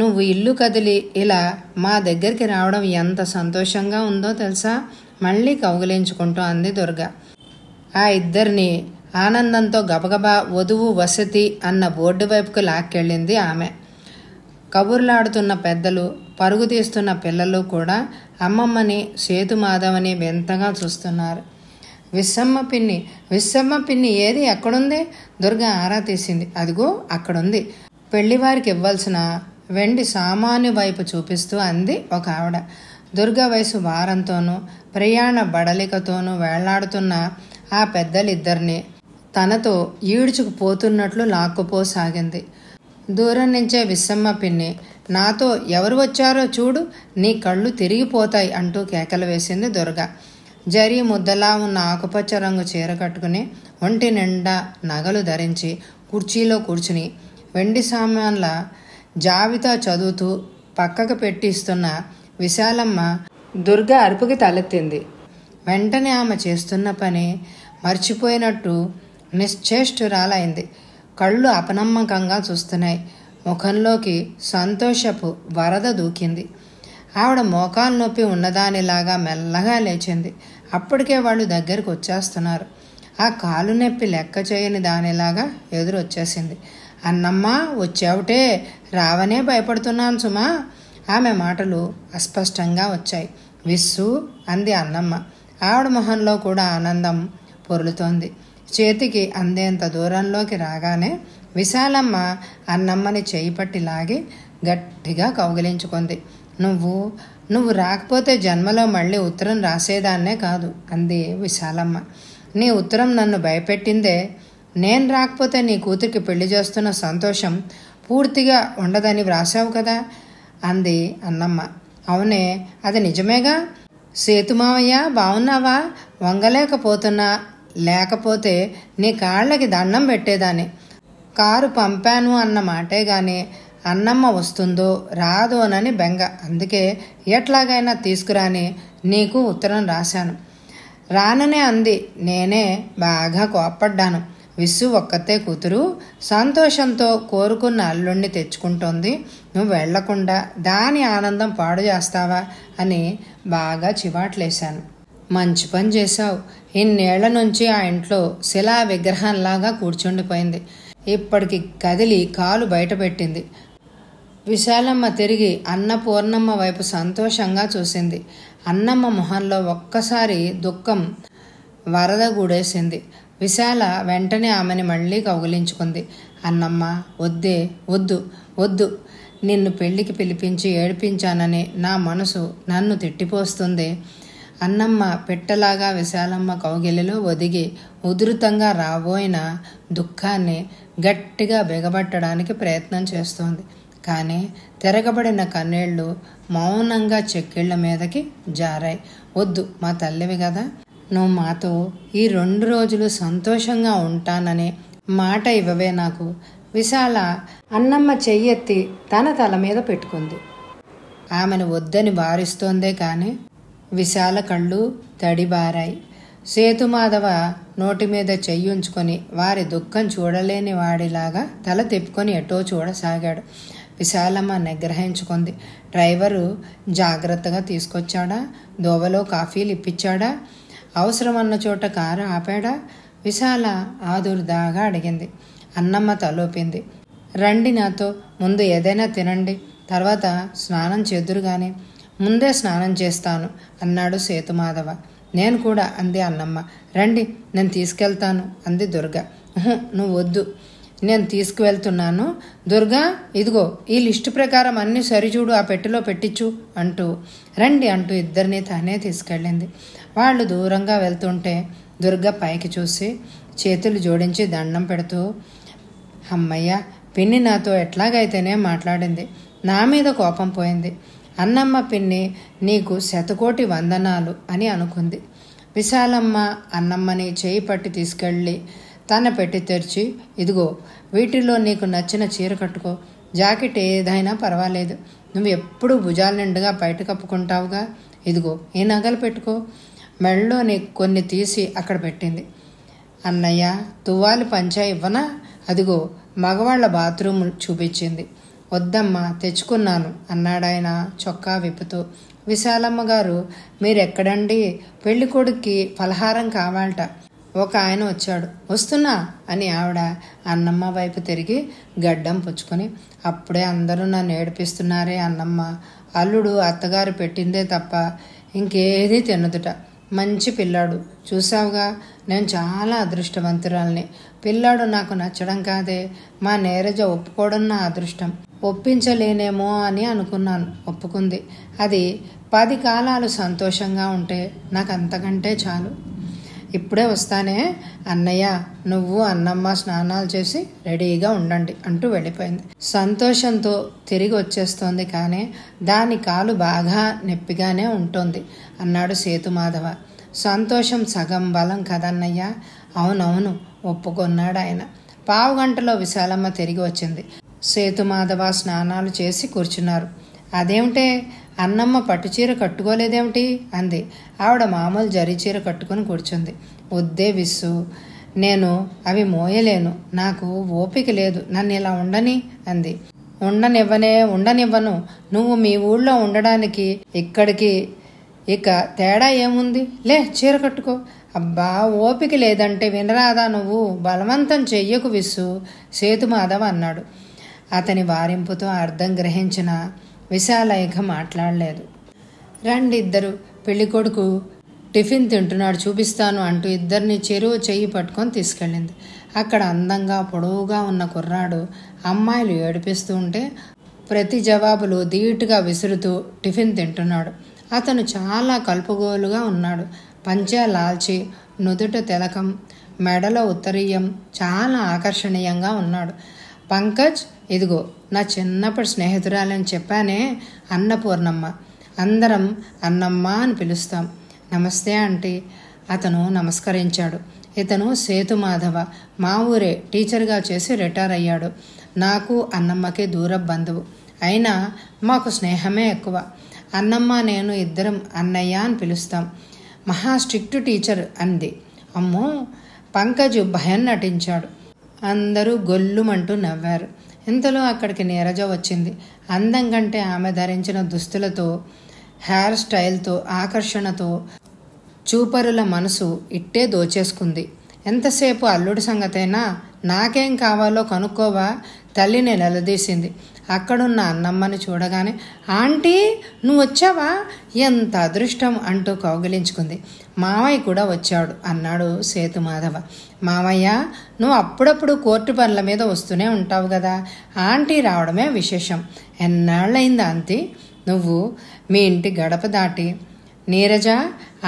నువ్వు ఇల్లు కదిలి ఇలా మా దగ్గరికి రావడం ఎంత సంతోషంగా ఉందో తెలుసా మళ్ళీ కౌగిలించుకుంటూ అంది దుర్గ ఆ ఇద్దరిని ఆనందంతో గబగబా వధువు వసతి అన్న బోర్డు వైపుకు లాక్కెళ్ళింది ఆమె కబుర్లాడుతున్న పెద్దలు పరుగు తీస్తున్న పిల్లలు కూడా అమ్మమ్మని సేతుమాధవని వింతగా చూస్తున్నారు విస్సమ్మ పిన్ని విస్సమ్మ పిన్ని ఏది ఎక్కడుంది దుర్గ ఆరా తీసింది అదిగో అక్కడుంది పెళ్లివారికి ఇవ్వాల్సిన వెండి సామాన్య వైపు చూపిస్తూ అంది ఒక ఆవిడ దుర్గ వయసు వారంతోనూ ప్రయాణ బడలికతోనూ వేళ్లాడుతున్న ఆ పెద్దలిద్దరినీ తనతో ఈడ్చుకుపోతున్నట్లు లాక్కుపోసాగింది దూరం నుంచే విస్సమ్మ పిన్ని నాతో ఎవరు వచ్చారో చూడు నీ కళ్ళు తిరిగిపోతాయి అంటూ కేకలు వేసింది దుర్గ జరీ ముద్దలా ఉన్న ఆకుపచ్చ రంగు చీర కట్టుకుని ఒంటి నిండా నగలు ధరించి కుర్చీలో కూర్చుని వెండి సామాన్ల జాబితా చదువుతూ పక్కకు పెట్టిస్తున్న విశాలమ్మ దుర్గ అరుపుకి తలెత్తింది వెంటనే ఆమె చేస్తున్న పని మర్చిపోయినట్టు నిశ్చేష్టురాలైంది కళ్ళు అపనమ్మకంగా చూస్తున్నాయి ముఖంలోకి సంతోషపు వరద దూకింది ఆవిడ మోకాలు నొప్పి ఉన్నదానిలాగా మెల్లగా లేచింది అప్పటికే వాళ్ళు దగ్గరికి వచ్చేస్తున్నారు ఆ కాలు నొప్పి లెక్క చేయని దానిలాగా ఎదురొచ్చేసింది అన్నమ్మ వచ్చావుటే రావనే భయపడుతున్నాను సుమా ఆమె మాటలు అస్పష్టంగా వచ్చాయి విస్సు అంది అన్నమ్మ ఆవిడ మొహంలో కూడా ఆనందం పొరులుతోంది చేతికి అందేంత దూరంలోకి రాగానే విశాలమ్మ అన్నమ్మని చేయి పట్టి లాగి గట్టిగా కౌగిలించుకుంది నువ్వు నువ్వు రాకపోతే జన్మలో మళ్ళీ ఉత్తరం రాసేదాన్నే కాదు అంది విశాలమ్మ నీ ఉత్తరం నన్ను భయపెట్టిందే నేను రాకపోతే నీ కూతురికి పెళ్లి చేస్తున్న సంతోషం పూర్తిగా ఉండదని వ్రాసావు కదా అంది అన్నమ్మ అవునే అది నిజమేగా సేతుమామయ్య బావున్నావా వంగలేకపోతున్నా లేకపోతే నీ కాళ్ళకి దండం పెట్టేదాన్ని కారు పంపాను అన్న మాటే గాని అన్నమ్మ వస్తుందో రాదోనని బెంగ అందుకే ఎట్లాగైనా తీసుకురాని నీకు ఉత్తరం రాశాను రాననే అంది నేనే బాగా కోప్పడ్డాను విసు ఒక్కతే కూతురు సంతోషంతో కోరుకున్న అల్లుణ్ణి తెచ్చుకుంటోంది నువ్వు వెళ్లకుండా దాని ఆనందం పాడు చేస్తావా అని బాగా చివాట్లేశాను మంచి పని చేశావు ఇన్నేళ్ల నుంచి ఆ ఇంట్లో శిలా విగ్రహంలాగా కూర్చుండిపోయింది ఇప్పటికి కదిలి కాలు బయటపెట్టింది విశాలమ్మ తిరిగి అన్నపూర్ణమ్మ వైపు సంతోషంగా చూసింది అన్నమ్మ మొహంలో ఒక్కసారి దుఃఖం వరద గూడేసింది విశాల వెంటనే ఆమెని మళ్ళీ కౌగిలించుకుంది అన్నమ్మ వద్దే వద్దు వద్దు నిన్ను పెళ్లికి పిలిపించి ఏడిపించానని నా మనసు నన్ను తిట్టిపోస్తుంది అన్నమ్మ పెట్టలాగా విశాలమ్మ కౌగిలిలో ఒదిగి ఉధృతంగా రాబోయిన దుఃఖాన్ని గట్టిగా బిగబట్టడానికి ప్రయత్నం చేస్తోంది కానీ తిరగబడిన కన్నీళ్లు మౌనంగా చెక్కిళ్ల మీదకి జారాయి వద్దు మా తల్లివి కదా నువ్వు మాతో ఈ రెండు రోజులు సంతోషంగా ఉంటాననే మాట ఇవ్వవే నాకు విశాల అన్నమ్మ చెయ్యెత్తి తన తల మీద పెట్టుకుంది ఆమెను వద్దని వారిస్తోందే కానీ విశాల కళ్ళు తడిబారాయి సేతుమాధవ నోటి మీద చెయ్యుంచుకొని వారి దుఃఖం చూడలేని వాడిలాగా తల తిప్పుకొని ఎటో చూడసాగాడు విశాలమ్మ నిగ్రహించుకుంది డ్రైవరు జాగ్రత్తగా తీసుకొచ్చాడా దోవలో కాఫీలు ఇప్పించాడా అవసరమన్న చోట కారు ఆపాడ విశాల ఆదుర్దాగా అడిగింది అన్నమ్మ తలోపింది రండి నాతో ముందు ఏదైనా తినండి తర్వాత స్నానం చేదురు ముందే స్నానం చేస్తాను అన్నాడు సేతుమాధవ నేను కూడా అంది అన్నమ్మ రండి నేను తీసుకెళ్తాను అంది దుర్గ నువ్వు వద్దు నేను తీసుకువెళ్తున్నాను దుర్గా ఇదిగో ఈ లిస్టు ప్రకారం అన్ని సరిచూడు ఆ పెట్టెలో పెట్టించు అంటూ రండి అంటూ ఇద్దరిని తానే తీసుకెళ్ళింది వాళ్ళు దూరంగా వెళ్తుంటే దుర్గ పైకి చూసి చేతులు జోడించి దండం పెడుతూ అమ్మయ్య పిన్ని నాతో ఎట్లాగైతేనే మాట్లాడింది నా మీద కోపం పోయింది అన్నమ్మ పిన్ని నీకు శతకోటి వందనాలు అని అనుకుంది విశాలమ్మ అన్నమ్మని చేయి పట్టి తీసుకెళ్ళి తన పెట్టి తెరిచి ఇదిగో వీటిలో నీకు నచ్చిన చీర కట్టుకో జాకెట్ ఏదైనా పర్వాలేదు నువ్వు ఎప్పుడూ భుజాల నిండుగా బయట కప్పుకుంటావుగా ఇదిగో ఈ నగలు పెట్టుకో మెళ్ళలోని కొన్ని తీసి అక్కడ పెట్టింది అన్నయ్య తువ్వాలి పంచా ఇవ్వనా అదిగో మగవాళ్ల బాత్రూమ్ చూపించింది వద్దమ్మా తెచ్చుకున్నాను అన్నాడాయన చొక్కా విప్పుతూ విశాలమ్మ గారు మీరెక్కడండి పెళ్లి కొడుక్కి ఫలహారం కావాలట ఒక ఆయన వచ్చాడు వస్తున్నా అని ఆవిడ అన్నమ్మ వైపు తిరిగి గడ్డం పుచ్చుకొని అప్పుడే అందరూ నన్ను ఏడిపిస్తున్నారే అన్నమ్మ అల్లుడు అత్తగారు పెట్టిందే తప్ప ఇంకేదీ తినదుట మంచి పిల్లాడు చూసావుగా నేను చాలా అదృష్టవంతురాల్ని పిల్లాడు నాకు నచ్చడం కాదే మా నేరజ ఒప్పుకోవడం నా అదృష్టం ఒప్పించలేనేమో అని అనుకున్నాను ఒప్పుకుంది అది పది కాలాలు సంతోషంగా ఉంటే నాకు అంతకంటే చాలు ఇప్పుడే వస్తానే అన్నయ్య నువ్వు అన్నమ్మ స్నానాలు చేసి రెడీగా ఉండండి అంటూ వెళ్ళిపోయింది సంతోషంతో తిరిగి వచ్చేస్తోంది కానీ దాని కాలు బాగా నొప్పిగానే ఉంటుంది అన్నాడు సేతుమాధవ సంతోషం సగం బలం కదన్నయ్య అవునవును ఒప్పుకున్నాడు ఆయన పావు గంటలో విశాలమ్మ తిరిగి వచ్చింది సేతుమాధవ స్నానాలు చేసి కూర్చున్నారు అదేమిటే అన్నమ్మ పట్టుచీర కట్టుకోలేదేమిటి అంది ఆవిడ మామూలు చీర కట్టుకుని కూర్చుంది వద్దే విస్సు నేను అవి మోయలేను నాకు ఓపిక లేదు నన్ను ఇలా ఉండని అంది ఉండనివ్వనే ఉండనివ్వను నువ్వు మీ ఊళ్ళో ఉండడానికి ఇక్కడికి ఇక తేడా ఏముంది లే చీర కట్టుకో అబ్బా ఓపిక లేదంటే వినరాదా నువ్వు బలవంతం చెయ్యకు విస్సు సేతు అన్నాడు అతని వారింపుతో అర్థం గ్రహించిన విశాలైక మాట్లాడలేదు రండి ఇద్దరు పెళ్ళికొడుకు టిఫిన్ తింటున్నాడు చూపిస్తాను అంటూ ఇద్దరిని చెరువు చెయ్యి పట్టుకొని తీసుకెళ్ళింది అక్కడ అందంగా పొడవుగా ఉన్న కుర్రాడు అమ్మాయిలు ఏడిపిస్తూ ఉంటే ప్రతి జవాబులు ధీటుగా విసురుతూ టిఫిన్ తింటున్నాడు అతను చాలా కలుపుగోలుగా ఉన్నాడు పంచా లాల్చి నుదుట తిలకం మెడలో ఉత్తరీయం చాలా ఆకర్షణీయంగా ఉన్నాడు పంకజ్ ఇదిగో నా చిన్నప్పటి స్నేహితురాలని చెప్పానే అన్నపూర్ణమ్మ అందరం అన్నమ్మ అని పిలుస్తాం నమస్తే ఆంటీ అతను నమస్కరించాడు ఇతను సేతుమాధవ మా ఊరే టీచర్గా చేసి రిటైర్ అయ్యాడు నాకు అన్నమ్మకి దూర బంధువు అయినా మాకు స్నేహమే ఎక్కువ అన్నమ్మ నేను ఇద్దరం అన్నయ్య అని పిలుస్తాం మహా స్ట్రిక్ట్ టీచర్ అంది అమ్మో పంకజు భయం నటించాడు అందరూ గొల్లుమంటూ నవ్వారు ఇంతలో అక్కడికి నీరజ వచ్చింది అందం కంటే ఆమె ధరించిన దుస్తులతో హెయిర్ స్టైల్తో ఆకర్షణతో చూపరుల మనసు ఇట్టే దోచేసుకుంది ఎంతసేపు అల్లుడి సంగతైనా నాకేం కావాలో కనుక్కోవా తల్లిని నిలదీసింది అక్కడున్న అన్నమ్మని చూడగానే ఆంటీ నువ్వు వచ్చావా ఎంత అదృష్టం అంటూ కౌగిలించుకుంది మావయ్య కూడా వచ్చాడు అన్నాడు సేతు మాధవ మావయ్య నువ్వు అప్పుడప్పుడు కోర్టు పనుల మీద వస్తూనే ఉంటావు కదా ఆంటీ రావడమే విశేషం ఎన్నాళ్ళైంది ఆంటీ నువ్వు మీ ఇంటి గడప దాటి నీరజ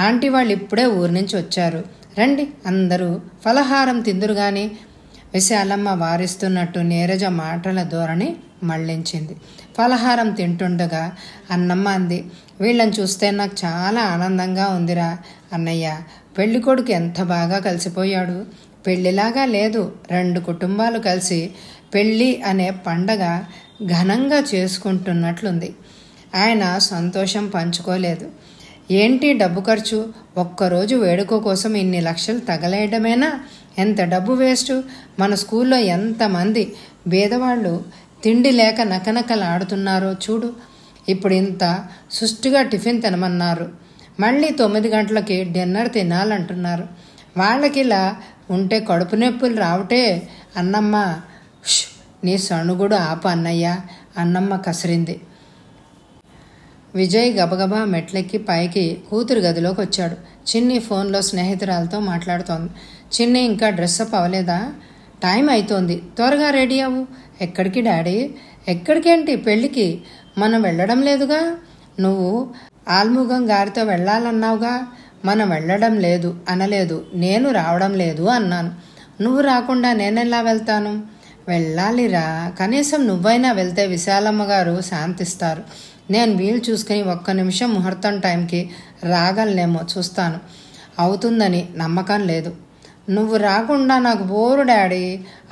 ఆంటీ వాళ్ళు ఇప్పుడే ఊరి నుంచి వచ్చారు రండి అందరూ ఫలహారం తిందురు కానీ విశాలమ్మ వారిస్తున్నట్టు నీరజ మాటల ధోరణి మళ్లించింది ఫలహారం తింటుండగా అన్నమ్మ అంది వీళ్ళని చూస్తే నాకు చాలా ఆనందంగా ఉందిరా అన్నయ్య పెళ్లి కొడుకు ఎంత బాగా కలిసిపోయాడు పెళ్లిలాగా లేదు రెండు కుటుంబాలు కలిసి పెళ్ళి అనే పండగ ఘనంగా చేసుకుంటున్నట్లుంది ఆయన సంతోషం పంచుకోలేదు ఏంటి డబ్బు ఖర్చు ఒక్కరోజు వేడుక కోసం ఇన్ని లక్షలు తగలేయడమేనా ఎంత డబ్బు వేస్ట్ మన స్కూల్లో ఎంతమంది భేదవాళ్ళు తిండి లేక నకనకలాడుతున్నారో చూడు ఇప్పుడు ఇంత సుష్టిగా టిఫిన్ తినమన్నారు మళ్ళీ తొమ్మిది గంటలకి డిన్నర్ తినాలంటున్నారు వాళ్ళకిలా ఉంటే కడుపు నొప్పులు రావటే అన్నమ్మ నీ సణుగుడు ఆప అన్నయ్య అన్నమ్మ కసిరింది విజయ్ గబగబా మెట్లెక్కి పైకి కూతురు గదిలోకి వచ్చాడు చిన్ని ఫోన్లో స్నేహితురాలతో మాట్లాడుతోంది చిన్న ఇంకా డ్రెస్అప్ అవ్వలేదా టైం అవుతోంది త్వరగా రెడీ అవ్వు ఎక్కడికి డాడీ ఎక్కడికేంటి పెళ్ళికి మనం వెళ్ళడం లేదుగా నువ్వు ఆల్ముగం గారితో వెళ్ళాలన్నావుగా మనం వెళ్ళడం లేదు అనలేదు నేను రావడం లేదు అన్నాను నువ్వు రాకుండా నేనెలా వెళ్తాను వెళ్ళాలిరా కనీసం నువ్వైనా వెళ్తే విశాలమ్మ గారు శాంతిస్తారు నేను వీలు చూసుకుని ఒక్క నిమిషం ముహూర్తం టైంకి రాగలనేమో చూస్తాను అవుతుందని నమ్మకం లేదు నువ్వు రాకుండా నాకు బోరు డాడీ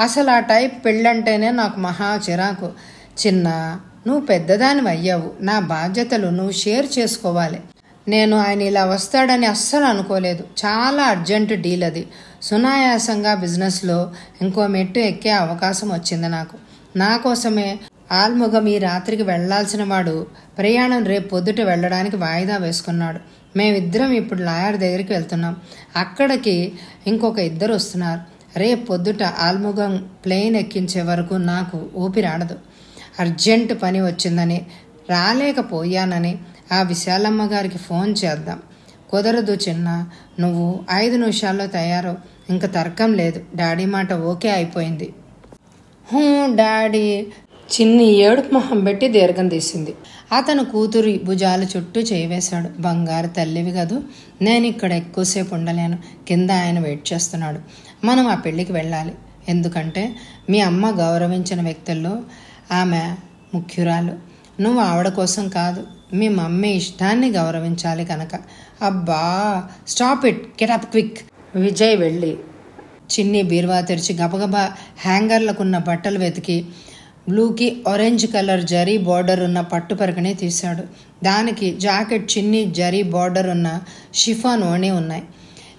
అసలు ఆ టైప్ పెళ్ళంటేనే నాకు మహా చిరాకు చిన్న నువ్వు పెద్దదాని అయ్యావు నా బాధ్యతలు నువ్వు షేర్ చేసుకోవాలి నేను ఆయన ఇలా వస్తాడని అస్సలు అనుకోలేదు చాలా అర్జెంటు డీల్ అది సునాయాసంగా బిజినెస్లో ఇంకో మెట్టు ఎక్కే అవకాశం వచ్చింది నాకు నా కోసమే ఆల్ముగం ఈ రాత్రికి వెళ్లాల్సిన వాడు ప్రయాణం రేపు పొద్దుట వెళ్ళడానికి వాయిదా వేసుకున్నాడు మేమిద్దరం ఇప్పుడు లాయర్ దగ్గరికి వెళ్తున్నాం అక్కడికి ఇంకొక ఇద్దరు వస్తున్నారు రేపు పొద్దుట ఆల్ముగం ప్లేన్ ఎక్కించే వరకు నాకు ఊపి రాడదు అర్జెంట్ పని వచ్చిందని రాలేకపోయానని ఆ విశాలమ్మ గారికి ఫోన్ చేద్దాం కుదరదు చిన్న నువ్వు ఐదు నిమిషాల్లో తయారు ఇంకా తర్కం లేదు డాడీ మాట ఓకే అయిపోయింది హూ డాడీ చిన్ని ఏడుపు మొహం పెట్టి దీర్ఘం తీసింది అతను కూతురి భుజాల చుట్టూ చేయివేశాడు బంగారు తల్లివి కదూ నేను ఇక్కడ ఎక్కువసేపు ఉండలేను కింద ఆయన వెయిట్ చేస్తున్నాడు మనం ఆ పెళ్ళికి వెళ్ళాలి ఎందుకంటే మీ అమ్మ గౌరవించిన వ్యక్తుల్లో ఆమె ముఖ్యురాలు నువ్వు ఆవిడ కోసం కాదు మీ మమ్మీ ఇష్టాన్ని గౌరవించాలి కనుక అబ్బా stop it get up quick Vijay వెళ్ళి చిన్ని బీరువా తెరిచి గబగబా హ్యాంగర్లకున్న బట్టలు వెతికి బ్లూకి ఆరెంజ్ కలర్ జరీ బార్డర్ ఉన్న పట్టు పరకని తీశాడు దానికి జాకెట్ చిన్ని జరీ బార్డర్ ఉన్న షిఫాన్ ఓనే ఉన్నాయి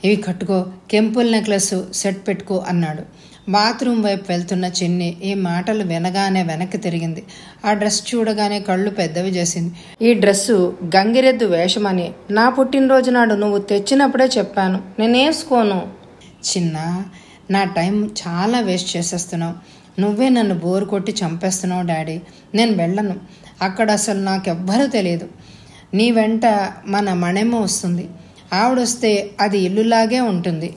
ఇవి కట్టుకో కెంపుల్ నెక్లెస్ సెట్ పెట్టుకో అన్నాడు బాత్రూమ్ వైపు వెళ్తున్న చిన్ని ఈ మాటలు వినగానే వెనక్కి తిరిగింది ఆ డ్రెస్ చూడగానే కళ్ళు పెద్దవి చేసింది ఈ డ్రెస్సు గంగిరెద్దు వేషమని నా పుట్టినరోజు నాడు నువ్వు తెచ్చినప్పుడే చెప్పాను నేనేసుకోను చిన్న నా టైం చాలా వేస్ట్ చేసేస్తున్నావు నువ్వే నన్ను బోరు కొట్టి చంపేస్తున్నావు డాడీ నేను వెళ్ళను అక్కడ అసలు నాకెవ్వరూ తెలియదు నీ వెంట మన మణెమ్మ వస్తుంది ఆవిడొస్తే అది ఇల్లులాగే ఉంటుంది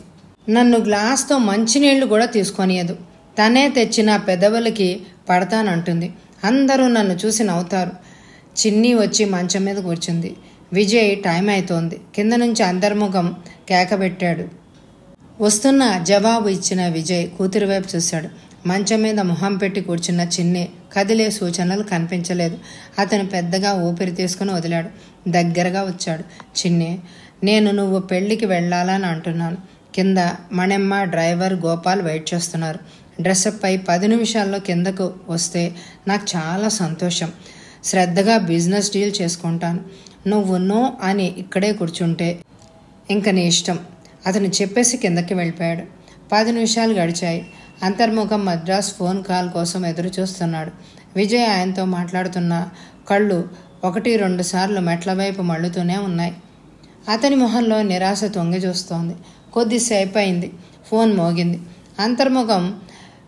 నన్ను గ్లాస్తో మంచినీళ్లు కూడా తీసుకొనియదు తనే తెచ్చిన పెదవులకి పడతానంటుంది అందరూ నన్ను చూసి నవ్వుతారు చిన్ని వచ్చి మంచం మీద కూర్చుంది విజయ్ టైం అవుతోంది కింద నుంచి ముఖం కేకబెట్టాడు వస్తున్న జవాబు ఇచ్చిన విజయ్ కూతురు వైపు చూశాడు మంచం మీద మొహం పెట్టి కూర్చున్న చిన్నే కదిలే సూచనలు కనిపించలేదు అతను పెద్దగా ఊపిరి తీసుకుని వదిలాడు దగ్గరగా వచ్చాడు చిన్నే నేను నువ్వు పెళ్లికి వెళ్ళాలని అంటున్నాను కింద మణెమ్మ డ్రైవర్ గోపాల్ వెయిట్ చేస్తున్నారు డ్రెస్అప్ పై పది నిమిషాల్లో కిందకు వస్తే నాకు చాలా సంతోషం శ్రద్ధగా బిజినెస్ డీల్ చేసుకుంటాను నువ్వు నో అని ఇక్కడే కూర్చుంటే ఇంక నీ ఇష్టం అతను చెప్పేసి కిందకి వెళ్ళిపోయాడు పది నిమిషాలు గడిచాయి అంతర్ముఖం మద్రాస్ ఫోన్ కాల్ కోసం ఎదురుచూస్తున్నాడు విజయ్ ఆయనతో మాట్లాడుతున్న కళ్ళు ఒకటి రెండు సార్లు మెట్ల వైపు మళ్ళుతూనే ఉన్నాయి అతని మొహంలో నిరాశ తొంగి చూస్తోంది కొద్దిసేపు అయింది ఫోన్ మోగింది అంతర్ముఖం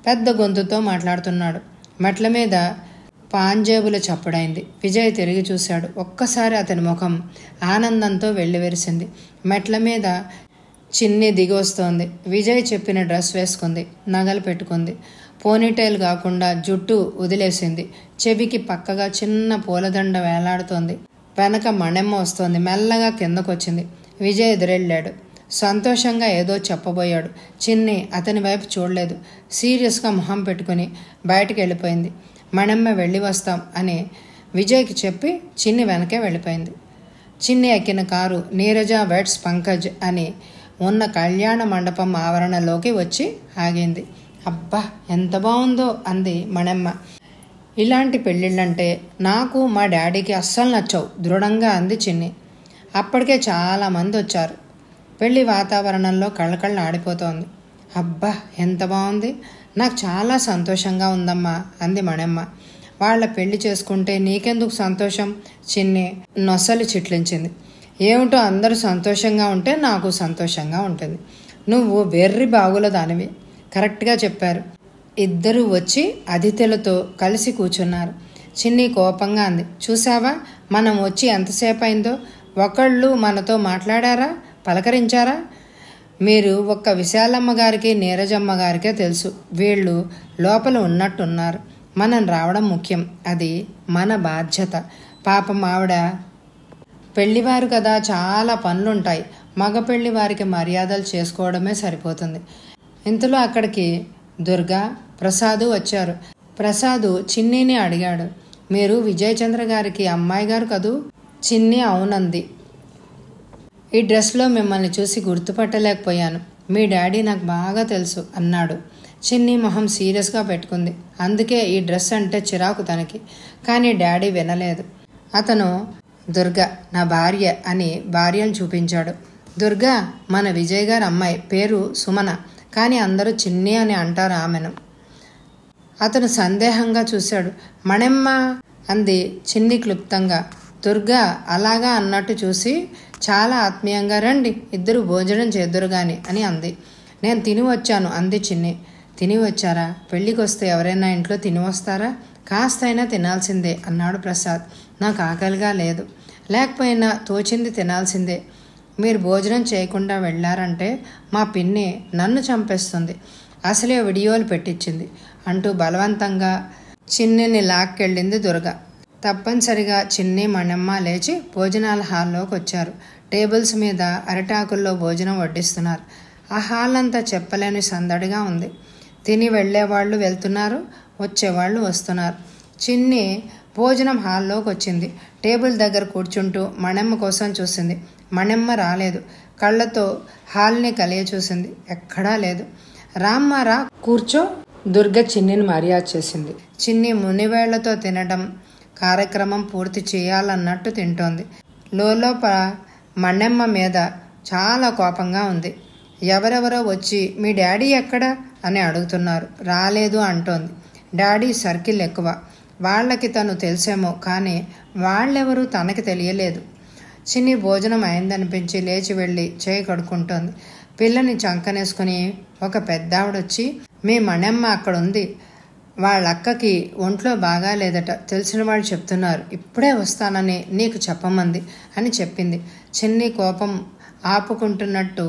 పెద్ద గొంతుతో మాట్లాడుతున్నాడు మెట్ల మీద పాంజేబుల చప్పుడైంది విజయ్ తిరిగి చూశాడు ఒక్కసారి అతని ముఖం ఆనందంతో వెళ్ళివెరిసింది మెట్ల మీద చిన్ని దిగొస్తోంది విజయ్ చెప్పిన డ్రెస్ వేసుకుంది నగలు పెట్టుకుంది పోనీటైల్ కాకుండా జుట్టు వదిలేసింది చెవికి పక్కగా చిన్న పూలదండ వేలాడుతోంది వెనక మణెమ్మ వస్తోంది మెల్లగా కిందకొచ్చింది విజయ్ ఎదురెళ్ళాడు సంతోషంగా ఏదో చెప్పబోయాడు చిన్ని అతని వైపు చూడలేదు సీరియస్గా మొహం పెట్టుకుని బయటకు వెళ్ళిపోయింది మణెమ్మ వెళ్ళి వస్తాం అని విజయ్కి చెప్పి చిన్ని వెనకే వెళ్ళిపోయింది చిన్ని ఎక్కిన కారు నీరజ వెట్స్ పంకజ్ అని ఉన్న కళ్యాణ మండపం ఆవరణలోకి వచ్చి ఆగింది అబ్బా ఎంత బాగుందో అంది మణెమ్మ ఇలాంటి పెళ్ళిళ్ళంటే నాకు మా డాడీకి అస్సలు నచ్చవు దృఢంగా అంది చిన్ని అప్పటికే చాలామంది వచ్చారు పెళ్లి వాతావరణంలో కళ్ళకళ్ళ ఆడిపోతోంది అబ్బా ఎంత బాగుంది నాకు చాలా సంతోషంగా ఉందమ్మా అంది మణెమ్మ వాళ్ళ పెళ్లి చేసుకుంటే నీకెందుకు సంతోషం చిన్ని నొసలు చిట్లించింది ఏమిటో అందరూ సంతోషంగా ఉంటే నాకు సంతోషంగా ఉంటుంది నువ్వు వెర్రి బాగుల దానివి కరెక్ట్గా చెప్పారు ఇద్దరు వచ్చి అతిథులతో కలిసి కూర్చున్నారు చిన్ని కోపంగా అంది చూసావా మనం వచ్చి ఎంతసేపు అయిందో ఒకళ్ళు మనతో మాట్లాడారా పలకరించారా మీరు ఒక్క విశాలమ్మ గారికి నీరజమ్మ గారికే తెలుసు వీళ్ళు లోపల ఉన్నట్టున్నారు మనం రావడం ముఖ్యం అది మన బాధ్యత పాపం ఆవిడ పెళ్లివారు కదా చాలా పనులుంటాయి మగ పెళ్లి వారికి మర్యాదలు చేసుకోవడమే సరిపోతుంది ఇంతలో అక్కడికి దుర్గా ప్రసాదు వచ్చారు ప్రసాదు చిన్నీని అడిగాడు మీరు విజయచంద్ర గారికి అమ్మాయి గారు కదూ చిన్ని అవునంది ఈ డ్రెస్లో మిమ్మల్ని చూసి గుర్తుపట్టలేకపోయాను మీ డాడీ నాకు బాగా తెలుసు అన్నాడు చిన్ని మొహం సీరియస్గా పెట్టుకుంది అందుకే ఈ డ్రెస్ అంటే చిరాకు తనకి కానీ డాడీ వినలేదు అతను దుర్గ నా భార్య అని భార్యను చూపించాడు దుర్గ మన విజయ్ గారి అమ్మాయి పేరు సుమన కానీ అందరూ చిన్ని అని అంటారు ఆమెను అతను సందేహంగా చూశాడు మణెమ్మ అంది చిన్ని క్లుప్తంగా దుర్గా అలాగా అన్నట్టు చూసి చాలా ఆత్మీయంగా రండి ఇద్దరు భోజనం చేద్దరు కానీ అని అంది నేను తిని వచ్చాను అంది చిన్ని తిని వచ్చారా పెళ్ళికి వస్తే ఎవరైనా ఇంట్లో తిని వస్తారా కాస్తైనా తినాల్సిందే అన్నాడు ప్రసాద్ నాకు ఆకలిగా లేదు లేకపోయినా తోచింది తినాల్సిందే మీరు భోజనం చేయకుండా వెళ్ళారంటే మా పిన్ని నన్ను చంపేస్తుంది అసలే వీడియోలు పెట్టించింది అంటూ బలవంతంగా చిన్నిని లాక్కెళ్ళింది దుర్గ తప్పనిసరిగా చిన్ని మణమ్మ లేచి భోజనాల హాల్లోకి వచ్చారు టేబుల్స్ మీద అరిటాకుల్లో భోజనం వడ్డిస్తున్నారు ఆ హాల్ అంతా చెప్పలేని సందడిగా ఉంది తిని వెళ్ళేవాళ్ళు వెళ్తున్నారు వచ్చేవాళ్ళు వస్తున్నారు చిన్ని భోజనం హాల్లోకి వచ్చింది టేబుల్ దగ్గర కూర్చుంటూ మణెమ్మ కోసం చూసింది మణెమ్మ రాలేదు కళ్ళతో హాల్ని కలియ చూసింది ఎక్కడా లేదు రామ్మారా కూర్చో దుర్గ చిన్నిని మర్యాద చేసింది చిన్ని మునివేళ్లతో తినడం కార్యక్రమం పూర్తి చేయాలన్నట్టు తింటోంది లోలోప మణెమ్మ మీద చాలా కోపంగా ఉంది ఎవరెవరో వచ్చి మీ డాడీ ఎక్కడ అని అడుగుతున్నారు రాలేదు అంటోంది డాడీ సర్కిల్ ఎక్కువ వాళ్ళకి తను తెలిసేమో కానీ వాళ్ళెవరూ తనకి తెలియలేదు చిన్ని భోజనం అయిందనిపించి లేచి వెళ్ళి చేయి కడుక్కుంటోంది పిల్లని చంకనేసుకుని ఒక పెద్దావిడొచ్చి మీ మణమ్మ అక్కడ ఉంది వాళ్ళక్కకి ఒంట్లో బాగా లేదట తెలిసిన వాళ్ళు చెప్తున్నారు ఇప్పుడే వస్తానని నీకు చెప్పమంది అని చెప్పింది చిన్ని కోపం ఆపుకుంటున్నట్టు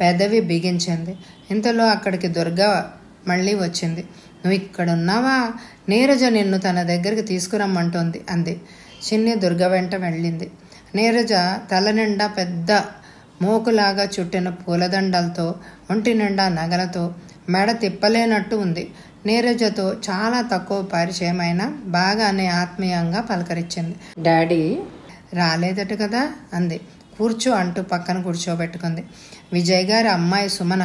పెదవి బిగించింది ఇంతలో అక్కడికి దుర్గా మళ్ళీ వచ్చింది నువ్వు ఇక్కడ ఉన్నావా నీరజ నిన్ను తన దగ్గరికి తీసుకురమ్మంటోంది అంది చిన్ని దుర్గ వెంట వెళ్ళింది నీరజ తల నిండా పెద్ద మోకులాగా చుట్టిన పూలదండలతో ఒంటి నిండా నగలతో మెడ తిప్పలేనట్టు ఉంది నీరజతో చాలా తక్కువ పరిచయమైన బాగానే ఆత్మీయంగా పలకరించింది డాడీ రాలేదట కదా అంది కూర్చో అంటూ పక్కన కూర్చోబెట్టుకుంది విజయ్ గారి అమ్మాయి సుమన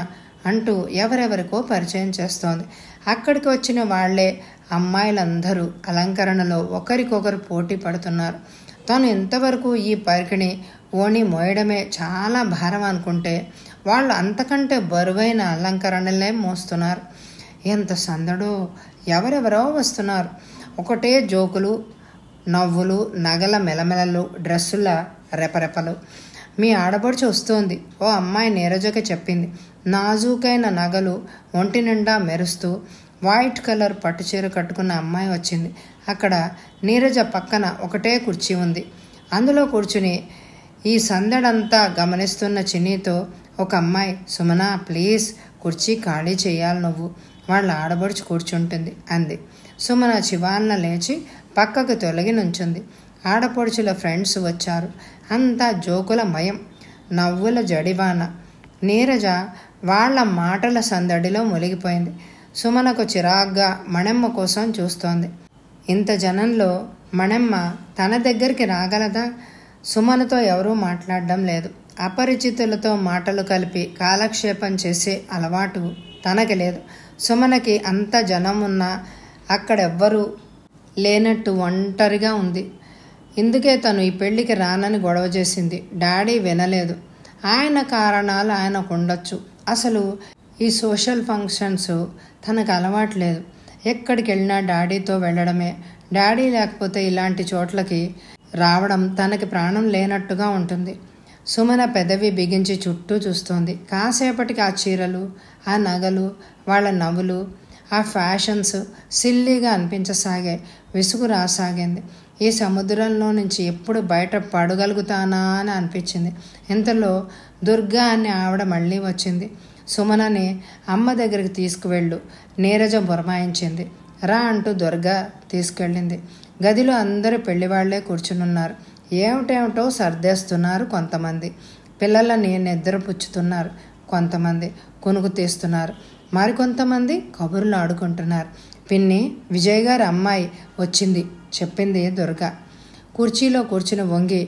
అంటూ ఎవరెవరికో పరిచయం చేస్తోంది అక్కడికి వచ్చిన వాళ్లే అమ్మాయిలందరూ అలంకరణలో ఒకరికొకరు పోటీ పడుతున్నారు తను ఇంతవరకు ఈ పరికిణి ఓణి మోయడమే చాలా భారం అనుకుంటే వాళ్ళు అంతకంటే బరువైన అలంకరణలే మోస్తున్నారు ఎంత సందడో ఎవరెవరో వస్తున్నారు ఒకటే జోకులు నవ్వులు నగల మెలమెలలు డ్రెస్సుల రెపరెపలు మీ ఆడబడుచు వస్తోంది ఓ అమ్మాయి నీరజకే చెప్పింది నాజూకైన నగలు ఒంటి నిండా మెరుస్తూ వైట్ కలర్ పట్టుచీర కట్టుకున్న అమ్మాయి వచ్చింది అక్కడ నీరజ పక్కన ఒకటే కుర్చీ ఉంది అందులో కూర్చుని ఈ సందడంతా గమనిస్తున్న చిన్నీతో ఒక అమ్మాయి సుమన ప్లీజ్ కుర్చీ ఖాళీ చేయాలి నువ్వు వాళ్ళ ఆడబడుచు కూర్చుంటుంది అంది సుమన చివాన్న లేచి పక్కకు తొలగి నుంచుంది ఆడపడుచుల ఫ్రెండ్స్ వచ్చారు అంతా జోకుల మయం నవ్వుల జడివాన నీరజ వాళ్ల మాటల సందడిలో మునిగిపోయింది సుమనకు చిరాగ్గా మణెమ్మ కోసం చూస్తోంది ఇంత జనంలో మణెమ్మ తన దగ్గరికి రాగలదా సుమనతో ఎవరూ మాట్లాడడం లేదు అపరిచితులతో మాటలు కలిపి కాలక్షేపం చేసే అలవాటు తనకి లేదు సుమనకి అంత జనం ఉన్నా అక్కడెవ్వరూ లేనట్టు ఒంటరిగా ఉంది ఇందుకే తను ఈ పెళ్లికి రానని గొడవ చేసింది డాడీ వినలేదు ఆయన కారణాలు ఆయనకు ఉండొచ్చు అసలు ఈ సోషల్ ఫంక్షన్స్ తనకు అలవాటు లేదు ఎక్కడికి వెళ్ళినా డాడీతో వెళ్ళడమే డాడీ లేకపోతే ఇలాంటి చోట్లకి రావడం తనకి ప్రాణం లేనట్టుగా ఉంటుంది సుమన పెదవి బిగించి చుట్టూ చూస్తోంది కాసేపటికి ఆ చీరలు ఆ నగలు వాళ్ళ నవ్వులు ఆ ఫ్యాషన్స్ సిల్లీగా అనిపించసాగాయి విసుగు రాసాగింది ఈ సముద్రంలో నుంచి ఎప్పుడు బయట పడగలుగుతానా అని అనిపించింది ఇంతలో దుర్గా అని ఆవిడ మళ్ళీ వచ్చింది సుమనని అమ్మ దగ్గరికి తీసుకువెళ్ళు నీరజ బురమాయించింది రా అంటూ దుర్గా తీసుకెళ్ళింది గదిలో అందరూ పెళ్లివాళ్లే కూర్చునున్నారు ఏమిటేమిటో సర్దేస్తున్నారు కొంతమంది పిల్లలని నిద్రపుచ్చుతున్నారు కొంతమంది కొనుగు తీస్తున్నారు మరికొంతమంది కబుర్లు ఆడుకుంటున్నారు పిన్ని విజయ్ గారి అమ్మాయి వచ్చింది చెప్పింది దుర్గ కుర్చీలో కూర్చుని వంగి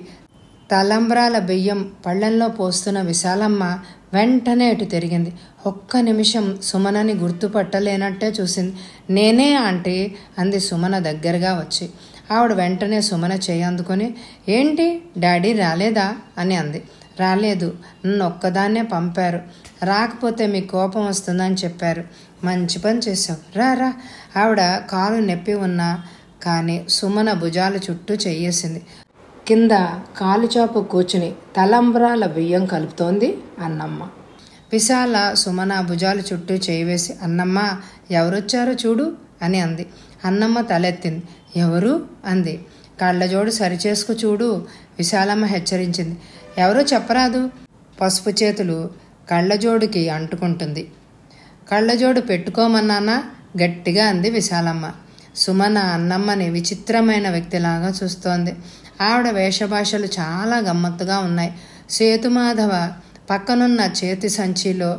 తలంబ్రాల బియ్యం పళ్లంలో పోస్తున్న విశాలమ్మ వెంటనే ఇటు తిరిగింది ఒక్క నిమిషం సుమనని గుర్తుపట్టలేనట్టే చూసింది నేనే ఆంటీ అంది సుమన దగ్గరగా వచ్చి ఆవిడ వెంటనే సుమన చేయందుకొని ఏంటి డాడీ రాలేదా అని అంది రాలేదు నన్ను ఒక్కదాన్నే పంపారు రాకపోతే మీ కోపం వస్తుందని చెప్పారు మంచి పని చేసావు రా రా ఆవిడ కాలు నొప్పి ఉన్నా కానీ సుమన భుజాల చుట్టూ చెయ్యేసింది కింద కాలుచాపు కూర్చుని తలంబ్రాల బియ్యం కలుపుతోంది అన్నమ్మ విశాల సుమన భుజాల చుట్టూ చేయివేసి అన్నమ్మ ఎవరొచ్చారో చూడు అని అంది అన్నమ్మ తలెత్తింది ఎవరు అంది కళ్ళజోడు సరిచేసుకు చూడు విశాలమ్మ హెచ్చరించింది ఎవరో చెప్పరాదు పసుపు చేతులు కళ్ళజోడుకి అంటుకుంటుంది కళ్ళజోడు పెట్టుకోమన్నానా గట్టిగా అంది విశాలమ్మ సుమన అన్నమ్మని విచిత్రమైన వ్యక్తిలాగా చూస్తోంది ఆవిడ వేషభాషలు చాలా గమ్మత్తుగా ఉన్నాయి సేతుమాధవ పక్కనున్న చేతి సంచిలో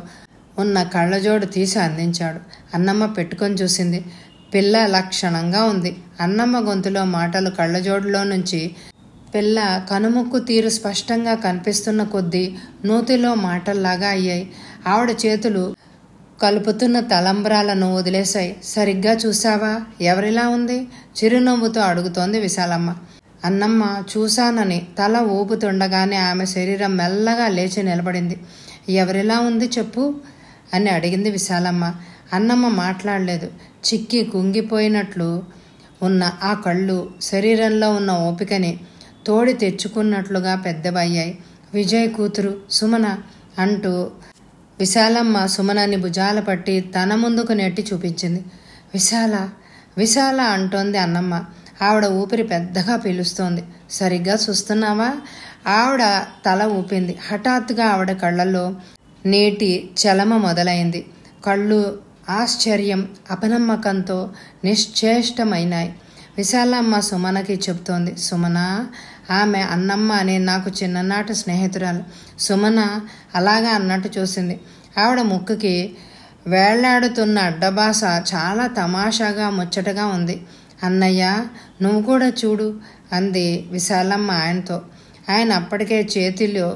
ఉన్న కళ్ళజోడు తీసి అందించాడు అన్నమ్మ పెట్టుకొని చూసింది పిల్ల లక్షణంగా ఉంది అన్నమ్మ గొంతులో మాటలు కళ్ళజోడులో నుంచి పిల్ల కనుముక్కు తీరు స్పష్టంగా కనిపిస్తున్న కొద్దీ నూతిలో మాటల్లాగా అయ్యాయి ఆవిడ చేతులు కలుపుతున్న తలంబ్రాలను వదిలేశాయి సరిగ్గా చూశావా ఎవరిలా ఉంది చిరునవ్వుతో అడుగుతోంది విశాలమ్మ అన్నమ్మ చూశానని తల ఊపుతుండగానే ఆమె శరీరం మెల్లగా లేచి నిలబడింది ఎవరిలా ఉంది చెప్పు అని అడిగింది విశాలమ్మ అన్నమ్మ మాట్లాడలేదు చిక్కి కుంగిపోయినట్లు ఉన్న ఆ కళ్ళు శరీరంలో ఉన్న ఓపికని తోడి తెచ్చుకున్నట్లుగా పెద్దవయ్యాయి విజయ్ కూతురు సుమన అంటూ విశాలమ్మ సుమనాన్ని భుజాల పట్టి తన ముందుకు నెట్టి చూపించింది విశాల విశాల అంటోంది అన్నమ్మ ఆవిడ ఊపిరి పెద్దగా పీలుస్తోంది సరిగ్గా చూస్తున్నావా ఆవిడ తల ఊపింది హఠాత్తుగా ఆవిడ కళ్ళల్లో నేటి చలమ మొదలైంది కళ్ళు ఆశ్చర్యం అపనమ్మకంతో నిశ్చేష్టమైనాయి విశాలమ్మ సుమనకి చెబుతోంది సుమనా ఆమె అన్నమ్మ అనే నాకు చిన్ననాటి స్నేహితురాలు సుమన అలాగా అన్నట్టు చూసింది ఆవిడ ముక్కుకి వేళ్లాడుతున్న అడ్డబాస చాలా తమాషాగా ముచ్చటగా ఉంది అన్నయ్య నువ్వు కూడా చూడు అంది విశాలమ్మ ఆయనతో ఆయన అప్పటికే చేతిలో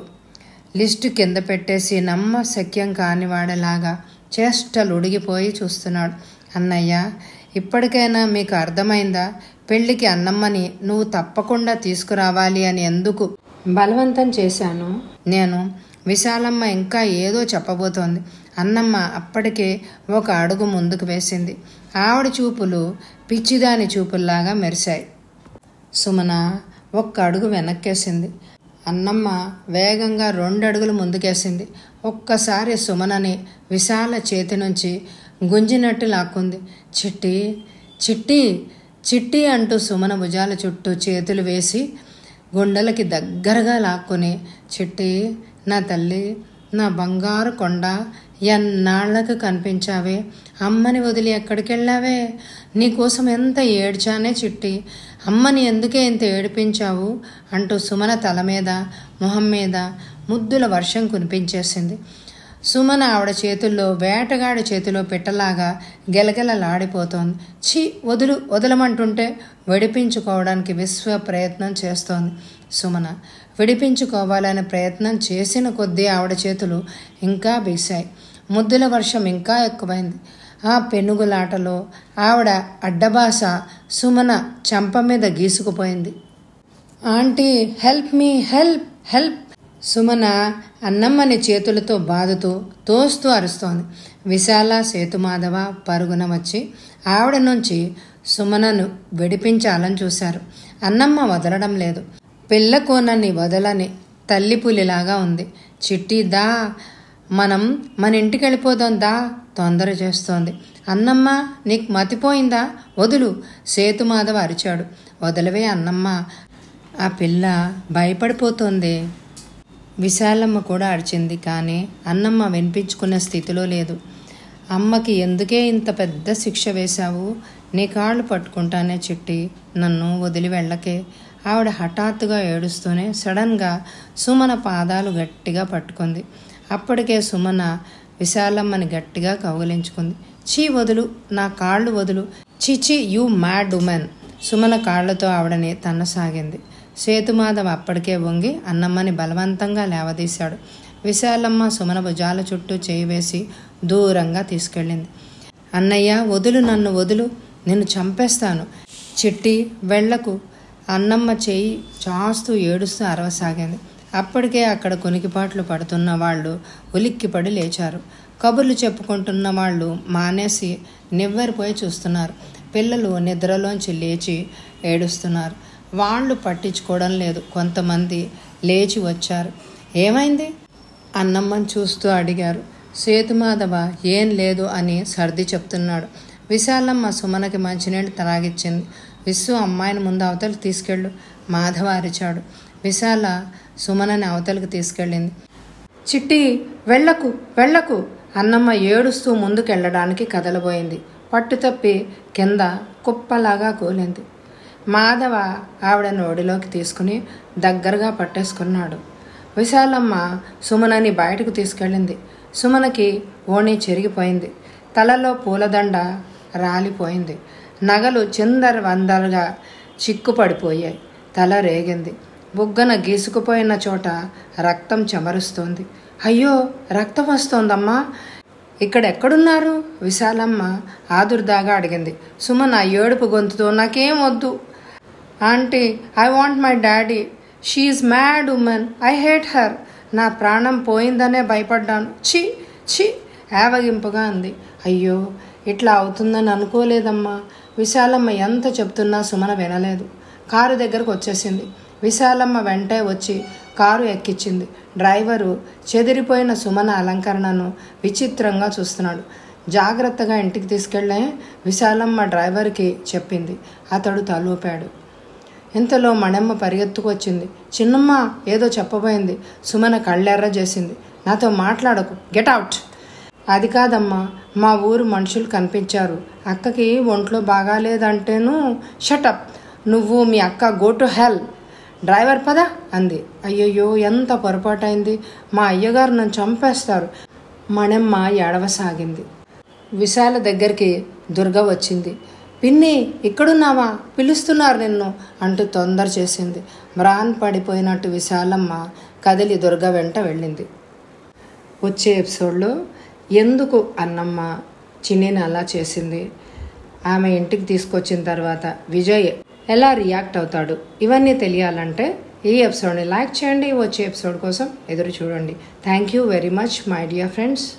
లిస్టు కింద పెట్టేసి నమ్మ కాని కానివాడేలాగా చేష్టలు ఉడిగిపోయి చూస్తున్నాడు అన్నయ్య ఇప్పటికైనా మీకు అర్థమైందా పెళ్ళికి అన్నమ్మని నువ్వు తప్పకుండా తీసుకురావాలి అని ఎందుకు బలవంతం చేశాను నేను విశాలమ్మ ఇంకా ఏదో చెప్పబోతోంది అన్నమ్మ అప్పటికే ఒక అడుగు ముందుకు వేసింది ఆవిడ చూపులు పిచ్చిదాని చూపుల్లాగా మెరిశాయి సుమన ఒక్క అడుగు వెనక్కేసింది అన్నమ్మ వేగంగా రెండు అడుగులు ముందుకేసింది ఒక్కసారి సుమనని విశాల చేతి నుంచి గుంజినట్టు లాక్కుంది చిట్టి చిట్టి చిట్టి అంటూ సుమన భుజాల చుట్టూ చేతులు వేసి గుండెలకి దగ్గరగా లాక్కుని చిట్టి నా తల్లి నా బంగారు కొండ ఎన్నాళ్లకు కనిపించావే అమ్మని వదిలి ఎక్కడికెళ్ళావే నీకోసం ఎంత ఏడ్చానే చిట్టి అమ్మని ఎందుకే ఇంత ఏడిపించావు అంటూ సుమన తల మీద మొహం మీద ముద్దుల వర్షం కునిపించేసింది సుమన ఆవిడ చేతుల్లో వేటగాడి చేతిలో పెట్టలాగా గెలగెలలాడిపోతోంది ఛీ వదులు వదలమంటుంటే విడిపించుకోవడానికి విశ్వ ప్రయత్నం చేస్తోంది సుమన విడిపించుకోవాలనే ప్రయత్నం చేసిన కొద్దీ ఆవిడ చేతులు ఇంకా బీసాయి ముద్దుల వర్షం ఇంకా ఎక్కువైంది ఆ పెనుగులాటలో ఆవిడ అడ్డబాస సుమన చంప మీద గీసుకుపోయింది aunty help me help help Sumana అన్నమ్మని చేతులతో బాధతో తోస్తూ అరుస్తోంది విశాల సేతుమాధవ పరుగున వచ్చి ఆవిడ నుంచి సుమనను విడిపించాలని చూశారు అన్నమ్మ వదలడం లేదు పిల్ల కోనని వదలని తల్లిపులిలాగా ఉంది చిట్టి దా మనం మన ఇంటికి వెళ్ళిపోదాం దా తొందర చేస్తోంది అన్నమ్మ నీకు మతిపోయిందా వదులు సేతుమాధవ అరిచాడు వదలవే అన్నమ్మ ఆ పిల్ల భయపడిపోతుంది విశాలమ్మ కూడా అడిచింది కానీ అన్నమ్మ వినిపించుకున్న స్థితిలో లేదు అమ్మకి ఎందుకే ఇంత పెద్ద శిక్ష వేశావు నీ కాళ్ళు పట్టుకుంటానే చిట్టి నన్ను వదిలి వెళ్ళకే ఆవిడ హఠాత్తుగా ఏడుస్తూనే సడన్గా సుమన పాదాలు గట్టిగా పట్టుకుంది అప్పటికే సుమన విశాలమ్మని గట్టిగా కౌగిలించుకుంది చీ వదులు నా కాళ్ళు వదులు చీచి యూ మ్యాడ్ ఉమెన్ సుమన కాళ్లతో ఆవిడని తన్నసాగింది సేతుమాధవ్ అప్పటికే వంగి అన్నమ్మని బలవంతంగా లేవదీశాడు విశాలమ్మ సుమన భుజాల చుట్టూ చేయి వేసి దూరంగా తీసుకెళ్ళింది అన్నయ్య వదులు నన్ను వదులు నిన్ను చంపేస్తాను చిట్టి వెళ్లకు అన్నమ్మ చేయి చాస్తూ ఏడుస్తూ అరవసాగింది అప్పటికే అక్కడ కొనికిపాట్లు పడుతున్న వాళ్ళు ఉలిక్కిపడి లేచారు కబుర్లు చెప్పుకుంటున్న వాళ్ళు మానేసి నివ్వెరిపోయి చూస్తున్నారు పిల్లలు నిద్రలోంచి లేచి ఏడుస్తున్నారు వాళ్ళు పట్టించుకోవడం లేదు కొంతమంది లేచి వచ్చారు ఏమైంది అన్నమ్మని చూస్తూ అడిగారు సేతుమాధవ ఏం లేదు అని సర్ది చెప్తున్నాడు విశాలమ్మ సుమనకి మంచినీళ్ళు తలాగిచ్చింది విశ్వ అమ్మాయిని ముందు అవతలకు తీసుకెళ్ళు మాధవ అరిచాడు విశాల సుమనని అవతలకు తీసుకెళ్ళింది చిట్టి వెళ్ళకు వెళ్ళకు అన్నమ్మ ఏడుస్తూ ముందుకెళ్ళడానికి కదలబోయింది పట్టు తప్పి కింద కుప్పలాగా కూలింది మాధవ ఆవిడను నోడిలోకి తీసుకుని దగ్గరగా పట్టేసుకున్నాడు విశాలమ్మ సుమనని బయటకు తీసుకెళ్ళింది సుమనకి ఓణి చెరిగిపోయింది తలలో పూలదండ రాలిపోయింది నగలు చిందర వందరగా చిక్కుపడిపోయాయి తల రేగింది బుగ్గన గీసుకుపోయిన చోట రక్తం చెమరుస్తోంది అయ్యో రక్తం వస్తోందమ్మా ఇక్కడెక్కడున్నారు విశాలమ్మ ఆదుర్దాగా అడిగింది సుమన ఏడుపు గొంతుతో నాకేం వద్దు aunty I want my daddy she is mad woman I hate her నా ప్రాణం పోయిందనే భయపడ్డాను ఛీ ఛీ ఏవగింపుగా అంది అయ్యో ఇట్లా అవుతుందని అనుకోలేదమ్మా విశాలమ్మ ఎంత చెప్తున్నా సుమన వినలేదు కారు దగ్గరకు వచ్చేసింది విశాలమ్మ వెంటే వచ్చి కారు ఎక్కించింది డ్రైవరు చెదిరిపోయిన సుమన అలంకరణను విచిత్రంగా చూస్తున్నాడు జాగ్రత్తగా ఇంటికి తీసుకెళ్ళే విశాలమ్మ డ్రైవర్కి చెప్పింది అతడు తలూపాడు ఇంతలో మణమ్మ పరిగెత్తుకొచ్చింది చిన్నమ్మ ఏదో చెప్పబోయింది సుమన కళ్ళెర్ర చేసింది నాతో మాట్లాడకు గెట్ అవుట్ అది కాదమ్మా మా ఊరు మనుషులు కనిపించారు అక్కకి ఒంట్లో బాగాలేదంటేను షటప్ నువ్వు మీ అక్క గో టు హెల్ డ్రైవర్ పదా అంది అయ్యయ్యో ఎంత పొరపాటైంది మా అయ్యగారు నన్ను చంపేస్తారు మణమ్మ ఏడవసాగింది విశాల దగ్గరికి దుర్గ వచ్చింది పిన్ని ఇక్కడున్నావా పిలుస్తున్నారు నిన్ను అంటూ తొందర చేసింది మ్రాన్ పడిపోయినట్టు విశాలమ్మ కదిలి దుర్గ వెంట వెళ్ళింది వచ్చే ఎపిసోడ్లో ఎందుకు అన్నమ్మ చిన్నిని అలా చేసింది ఆమె ఇంటికి తీసుకొచ్చిన తర్వాత విజయ్ ఎలా రియాక్ట్ అవుతాడు ఇవన్నీ తెలియాలంటే ఈ ఎపిసోడ్ని లైక్ చేయండి వచ్చే ఎపిసోడ్ కోసం ఎదురు చూడండి thank you very much my dear friends